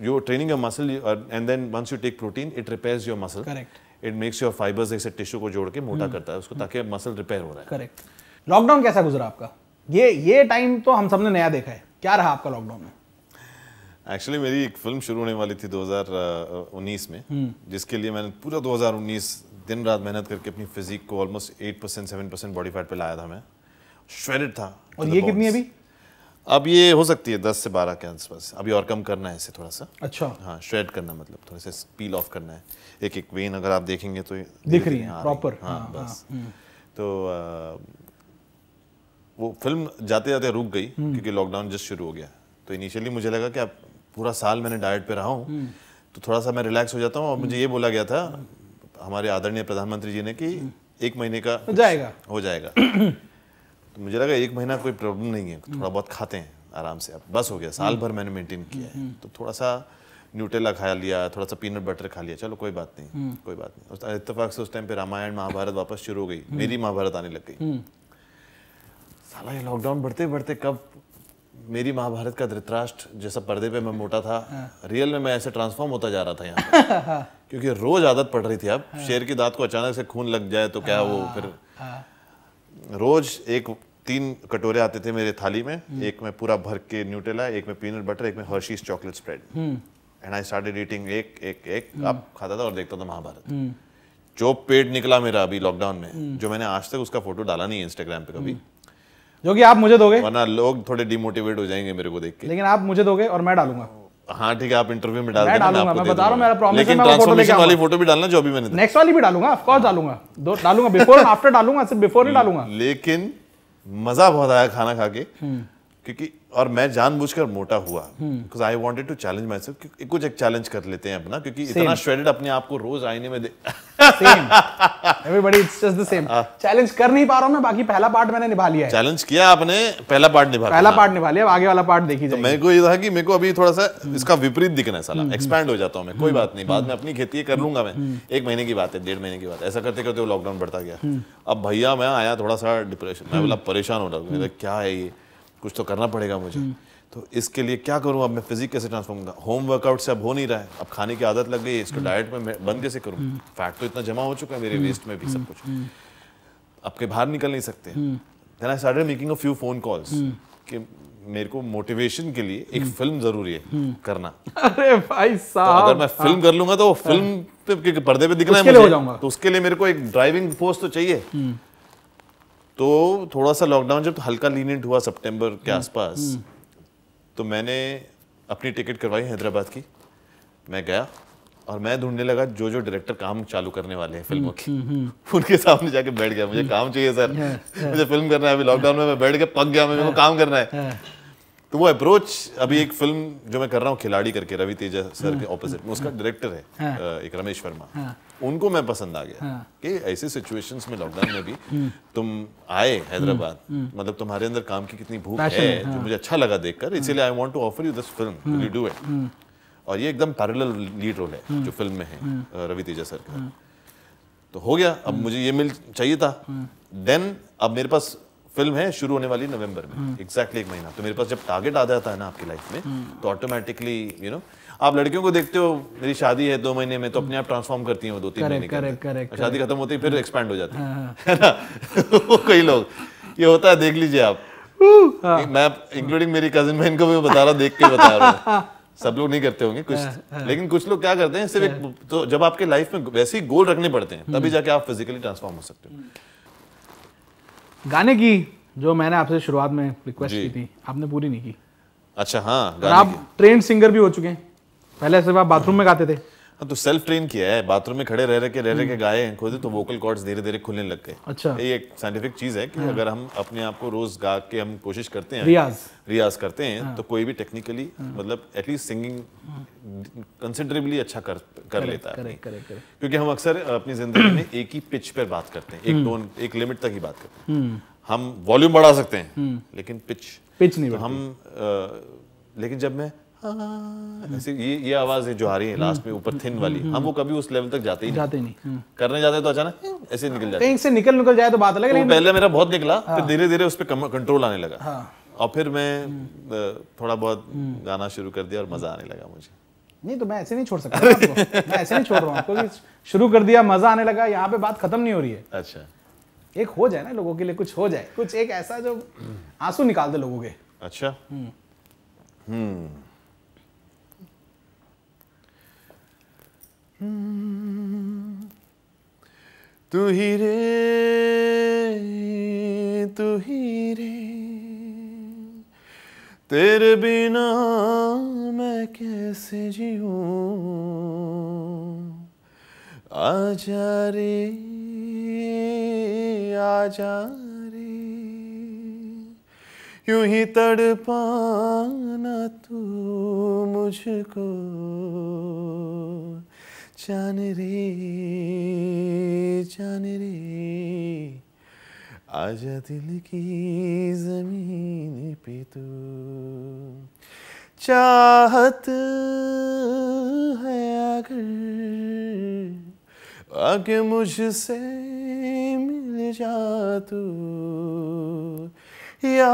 you training muscle and then once you take protein it repair your muscle correct it makes your fibres जैसे टिश्यू को जोड़ के मोटा हम्म। करता है उसको ताकि मसल रिपेयर हो रहा है करेक्ट लॉकडाउन कैसा गुजरा आपका ये ये टाइम तो हम सब ने नया देखा है क्या रहा आपका लॉकडाउन में एक्चुअली मेरी एक फिल्म शुरू होने वाली थी 2019 में हम्म। जिसके लिए मैंने पूरा 2019 दिन रात मेहनत करके अपनी फिजिक को almost 8 percent seven percent body fat पे लाया था मैं श्रेडेड था और ये कितनी अभी अब ये हो सकती है दस से बारह के आसपास अभी और कम करना है इसे थोड़ा सा अच्छा हाँ श्रेड करना मतलब थोड़ा सा पील ऑफ करना है एक एक वेन अगर आप देखेंगे तो दिख रही है प्रॉपर हाँ, हाँ, बस हाँ, हम्म। तो वो फिल्म जाते जाते रुक गई हम्म। क्योंकि लॉकडाउन जस्ट शुरू हो गया तो इनिशियली मुझे लगा कि आप पूरा साल मैंने डाइट पे रहा हूँ हम्म। तो थोड़ा सा मैं रिलैक्स हो जाता हूँ और मुझे ये बोला गया था हमारे आदरणीय प्रधानमंत्री जी ने कि एक महीने का जाएगा हो जाएगा तो मुझे लगा एक महीना कोई प्रॉब्लम नहीं है थोड़ा बहुत खाते हैं आराम से अब बस हो गया साल भर मैंने मेंटेन किया है तो थोड़ा सा न्यूटेला खा लिया थोड़ा सा पीनट बटर खा लिया चलो कोई बात नहीं हम्म। कोई बात नहीं उस इतफाक से उस टाइम पे रामायण महाभारत वापस शुरू हो गई हम्म। मेरी महाभारत आने लग गई हम्म। साला ये लॉकडाउन बढ़ते बढ़ते कब मेरी महाभारत का धृतराष्ट्र जैसा पर्दे पे मैं मोटा था रियल हाँ। में मैं ऐसे ट्रांसफॉर्म होता जा रहा था यहाँ क्योंकि रोज आदत पड़ रही थी अब हाँ। शेर की दांत को अचानक से खून लग जाए तो क्या हाँ, वो फिर रोज एक तीन कटोरे आते थे मेरे थाली में एक में पूरा भर के न्यूटेला एक में पीनट बटर एक में Hershey's chocolate spread and I started eating एक एक एक हम्म। अब खाता था और देखता था महाभारत हम्म। जो पेट निकला मेरा अभी लॉकडाउन में हम्म। जो मैंने आज तक उसका फोटो डाला नहीं इंस्टाग्राम पे कभी जो कि आप मुझे दोगे वरना लोग थोड़े डिमोटिवेट हो जाएंगे मेरे को देख के लेकिन आप मुझे दोगे और मैं डालूंगा हाँ ठीक है आप इंटरव्यू में डाल मैं डालूंगा मैं बता रहा मेरा प्रॉमिस लेकिन ट्रांसफॉर्मेशन वाली फोटो भी डालना जो भी मैंने नेक्स्ट वाली भी डालूंगा ऑफ कोर्स डालूंगा दो डालूंगा बिफोर एंड आफ्टर डालूंगा सिर्फ बिफोर ही डालूंगा लेकिन मजा बहुत आया खाना खा के हम्म। क्योंकि और मैं जानबूझकर मोटा हुआ because I wanted to challenge myself कुछ एक चैलेंज कर लेते हैं अपना क्योंकि same. इतना श्रेडेड अपने आप को रोज आईने में दे everybody it's just the same challenge कर नहीं पा रहा हूं मैं बाकी पहला पार्ट मैंने निभा लिया है चैलेंज किया आपने पहला पार्ट निभा पहला पार्ट निभा लिया आगे वाला पार्ट देखी तो मेरे को ये था कि मेरे को अभी थोड़ा सा हम्म। इसका विपरीत दिखना है साला एक्सपैंड हम्म, हम्म। हो जाता हूं मैं कोई बात नहीं बाद में अपनी खेती कर लूंगा मैं एक महीने की बात है डेढ़ महीने की बात ऐसा करते करते वो लॉकडाउन बढ़ता गया अब भैया मैं आया थोड़ा सा डिप्रेशन मैं बोला परेशान हो रहा हूँ क्या है ये कुछ तो करना पड़ेगा मुझे हम्म। तो इसके लिए क्या करूँ अब मैं फिजिक कैसे ट्रांसफॉर्म करूँगा होम वर्कआउट से अब हो नहीं रहा है अब खाने की आदत लग गई इसको डाइट हम्म। में बंद कैसे करूँ फैट हम्म। तो इतना जमा हो चुका है मेरे वेस्ट में भी सब कुछ अब के बाहर निकल नहीं सकते then I started making a few phone calls कि मेरे को मोटिवेशन के लिए एक फिल्म जरूरी है करना अरे भाई तो साहब तो अगर मैं फिल्म हाँ। कर लूंगा तो फिल्म हाँ। पे पर्दे पे दिखना है मुझे तो उसके लिए मेरे को एक ड्राइविंग फोर्स तो चाहिए तो थोड़ा सा लॉकडाउन जब हल्का लीनेंट हुआ सितंबर के हम्म, आसपास हम्म। तो मैंने अपनी टिकट करवाई हैदराबाद की मैं गया और मैं ढूंढने लगा जो जो डायरेक्टर काम चालू करने वाले हैं फिल्मों की हम्म, उनके सामने जाके बैठ गया मुझे काम चाहिए सर हाँ, हाँ। मुझे फिल्म करना है अभी लॉकडाउन में मैं बैठ के पक गया मुझे हाँ, काम करना है तो वो अप्रोच अभी एक फिल्म जो मैं कर रहा हूँ खिलाड़ी करके रवि तेजा सर के ऑपोजिट हम्म। में उसका डायरेक्टर है हाँ। एक रमेश वर्मा हाँ। उनको मैं पसंद आ गया हाँ। कि ऐसे सिचुएशंस में लॉकडाउन में भी हम्म। तुम आए हैदराबाद हम्म। मतलब तुम्हारे अंदर काम की कितनी भूख है जो मुझे अच्छा लगा देखकर इसीलिए I want to offer you this film you do it और ये एकदम पैरल लीड रोल है जो फिल्म में है रवि तेजा सर का तो हो गया अब मुझे ये मिल चाहिए था देन अब मेरे पास फिल्म है शुरू होने वाली नवंबर में एग्जैक्टली हम्म। एक महीना तो मेरे पास जब टारगेट आ जाता है ना आपकी लाइफ में हम्म। तो ऑटोमेटिकली यू नो आप लड़कियों को देखते हो मेरी शादी है दो महीने में तो अपने आप ट्रांसफॉर्म करती हैं वो दो तीन महीने शादी खत्म होती है फिर एक्सपैंड हो जाती है हाँ, हाँ। ना कई लोग ये होता है देख लीजिए आप हाँ। मैं इंक्लूडिंग मेरी कजिन बहन को भी बता रहा देख के बता रहा सब लोग नहीं करते होंगे कुछ लेकिन कुछ लोग क्या करते हैं सिर्फ तो जब आपके लाइफ में वैसे ही गोल रखने पड़ते हैं हम्म। तभी जाके आप फिजिकली ट्रांसफॉर्म हो सकते हो गाने की जो मैंने आपसे शुरुआत में रिक्वेस्ट की थी आपने पूरी नहीं की अच्छा हाँ आप ट्रेंड सिंगर भी हो चुके हैं पहले सिर्फ आप बाथरूम में गाते थे हाँ तो सेल्फ ट्रेन किया है बाथरूम में खड़े रह रहे के रह रहे के गाए हैं खुद तो वोकल कॉर्ड्स धीरे धीरे खुलने लग गए अच्छा ये एक साइंटिफिक चीज है कि हाँ। अगर हम अपने आप को रोज गा के हम कोशिश करते हैं रियाज रियाज करते हैं हाँ। तो कोई भी टेक्निकली हाँ। मतलब एटलीस्ट सिंगिंग कंसिडरेबली अच्छा कर कर लेता है क्योंकि हम अक्सर अपनी जिंदगी में एक ही पिच पर बात करते हैं एक टोन हम्म। एक लिमिट तक ही बात करते हैं हम्म। हम वॉल्यूम बढ़ा सकते हैं हम्म। लेकिन पिच पिच नहीं तो हम लेकिन जब मैं ऐसे ये ये आवाज जो आ रही है लास्ट में ऊपर थिन वाली हम वो कभी उस लेवल तक जाते ही जाते नहीं हम्म। करने जाते तो अचानक ऐसे निकल जाते कहीं से निकल निकल जाए तो बात अलग है पहले मेरा बहुत निकला हाँ। फिर धीरे धीरे उस पर कंट्रोल आने लगा हाँ। और फिर मैं हम्म। थोड़ा बहुत हम्म। गाना शुरू कर दिया और मजा आने लगा मुझे नहीं तो मैं ऐसे नहीं छोड़ सकता मैं ऐसे नहीं छोड़ रहा हूँ आपको शुरू कर दिया मजा आने लगा यहाँ पे बात खत्म नहीं हो रही है अच्छा एक हो जाए ना लोगों के लिए कुछ हो जाए कुछ एक ऐसा जो आंसू निकाल दे लोगों के अच्छा हम्म तू ही रे तू ही रे तेरे बिना मैं कैसे आ जा रे जा रे यूं ही तड़पाना तू मुझको जान रे जान रे आजा दिल की जमीन पे तू चाहत है अगर आगे मुझसे मिल जा तू या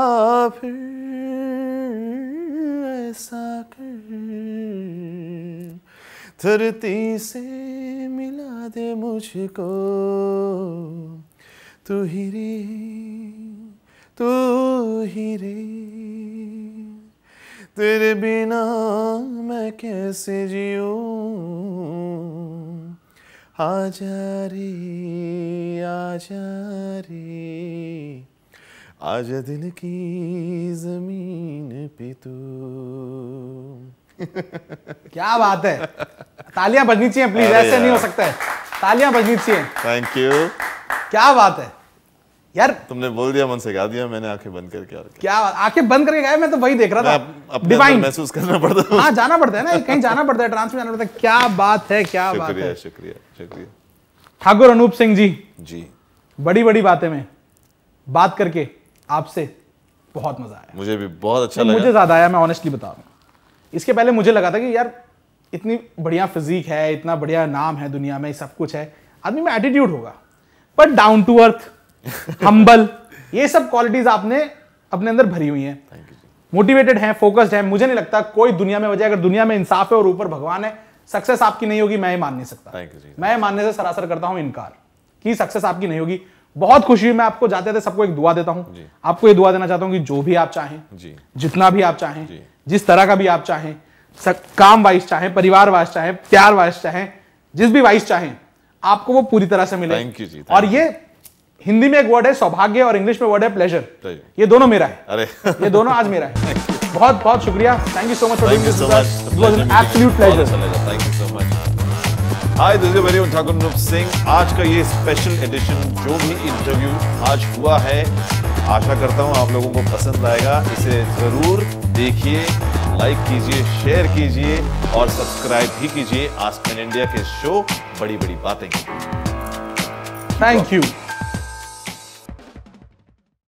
फिर ऐसा कर धरती से मिला दे मुझको तू ही रे तू ही रे तेरे बिना मैं कैसे जीऊँ आजा रे जा रे आज दिल की ज़मीन पे तू क्या बात है तालियां बजनी चाहिए प्लीज ऐसे नहीं हो सकता है तालियां बजनी चाहिए थैंक यू क्या बात है यार तुमने बोल दिया मन से गा दिया मैंने आंखें बंद करके यार क्या आंखें बंद करके गए मैं तो वही देख रहा था डिवाइन महसूस करना पड़ता है हाँ जाना पड़ता है ना कहीं जाना पड़ता है ट्रांस में जाना पड़ता है क्या बात है क्या बात है शुक्रिया शुक्रिया ठाकुर अनूप सिंह जी जी बड़ी बड़ी बातें में बात करके आपसे बहुत मजा आया मुझे भी बहुत अच्छा लगा मुझे ज्यादा आया मैं ऑनेस्टली बता रहा हूँ इसके पहले मुझे लगा था कि यार इतनी बढ़िया फिजिक है इतना बढ़िया नाम है दुनिया में सब कुछ है आदमी में एटीट्यूड होगा but down to earth humble ये सब क्वालिटीज आपने अपने अंदर भरी हुई हैं मोटिवेटेड हैं फोकस्ड हैं मुझे नहीं लगता कोई दुनिया में वजह अगर दुनिया में इंसाफ है और ऊपर भगवान है सक्सेस आपकी नहीं होगी मैं ये मान नहीं सकता मैं मानने से सरासर करता हूं इनकार कि सक्सेस आपकी नहीं होगी बहुत खुशी हुई मैं आपको जाते थे सबको एक दुआ देता हूँ आपको ये दुआ देना चाहता हूँ कि जो भी आप चाहें जितना भी आप चाहें जिस तरह का भी आप चाहें काम वाइज चाहें परिवार वाइज चाहें प्यार वाइज चाहें जिस भी वाइज चाहें आपको वो पूरी तरह से मिले थैंक यू जी और ये हिंदी में एक वर्ड है सौभाग्य और इंग्लिश में वर्ड है प्लेजर ये दोनों मेरा है अरे ये दोनों आज मेरा है बहुत बहुत शुक्रिया thank you so much for this it was an absolute pleasure thank you hi this very Thakur Roop Singh आज का ये स्पेशल एडिशन जो भी इंटरव्यू आज हुआ है आशा करता हूँ आप लोगों को पसंद आएगा इसे ज़रूर देखिए लाइक कीजिए शेयर कीजिए और सब्सक्राइब भी कीजिए आज इंडिया के शो बड़ी बड़ी बातें थैंक यू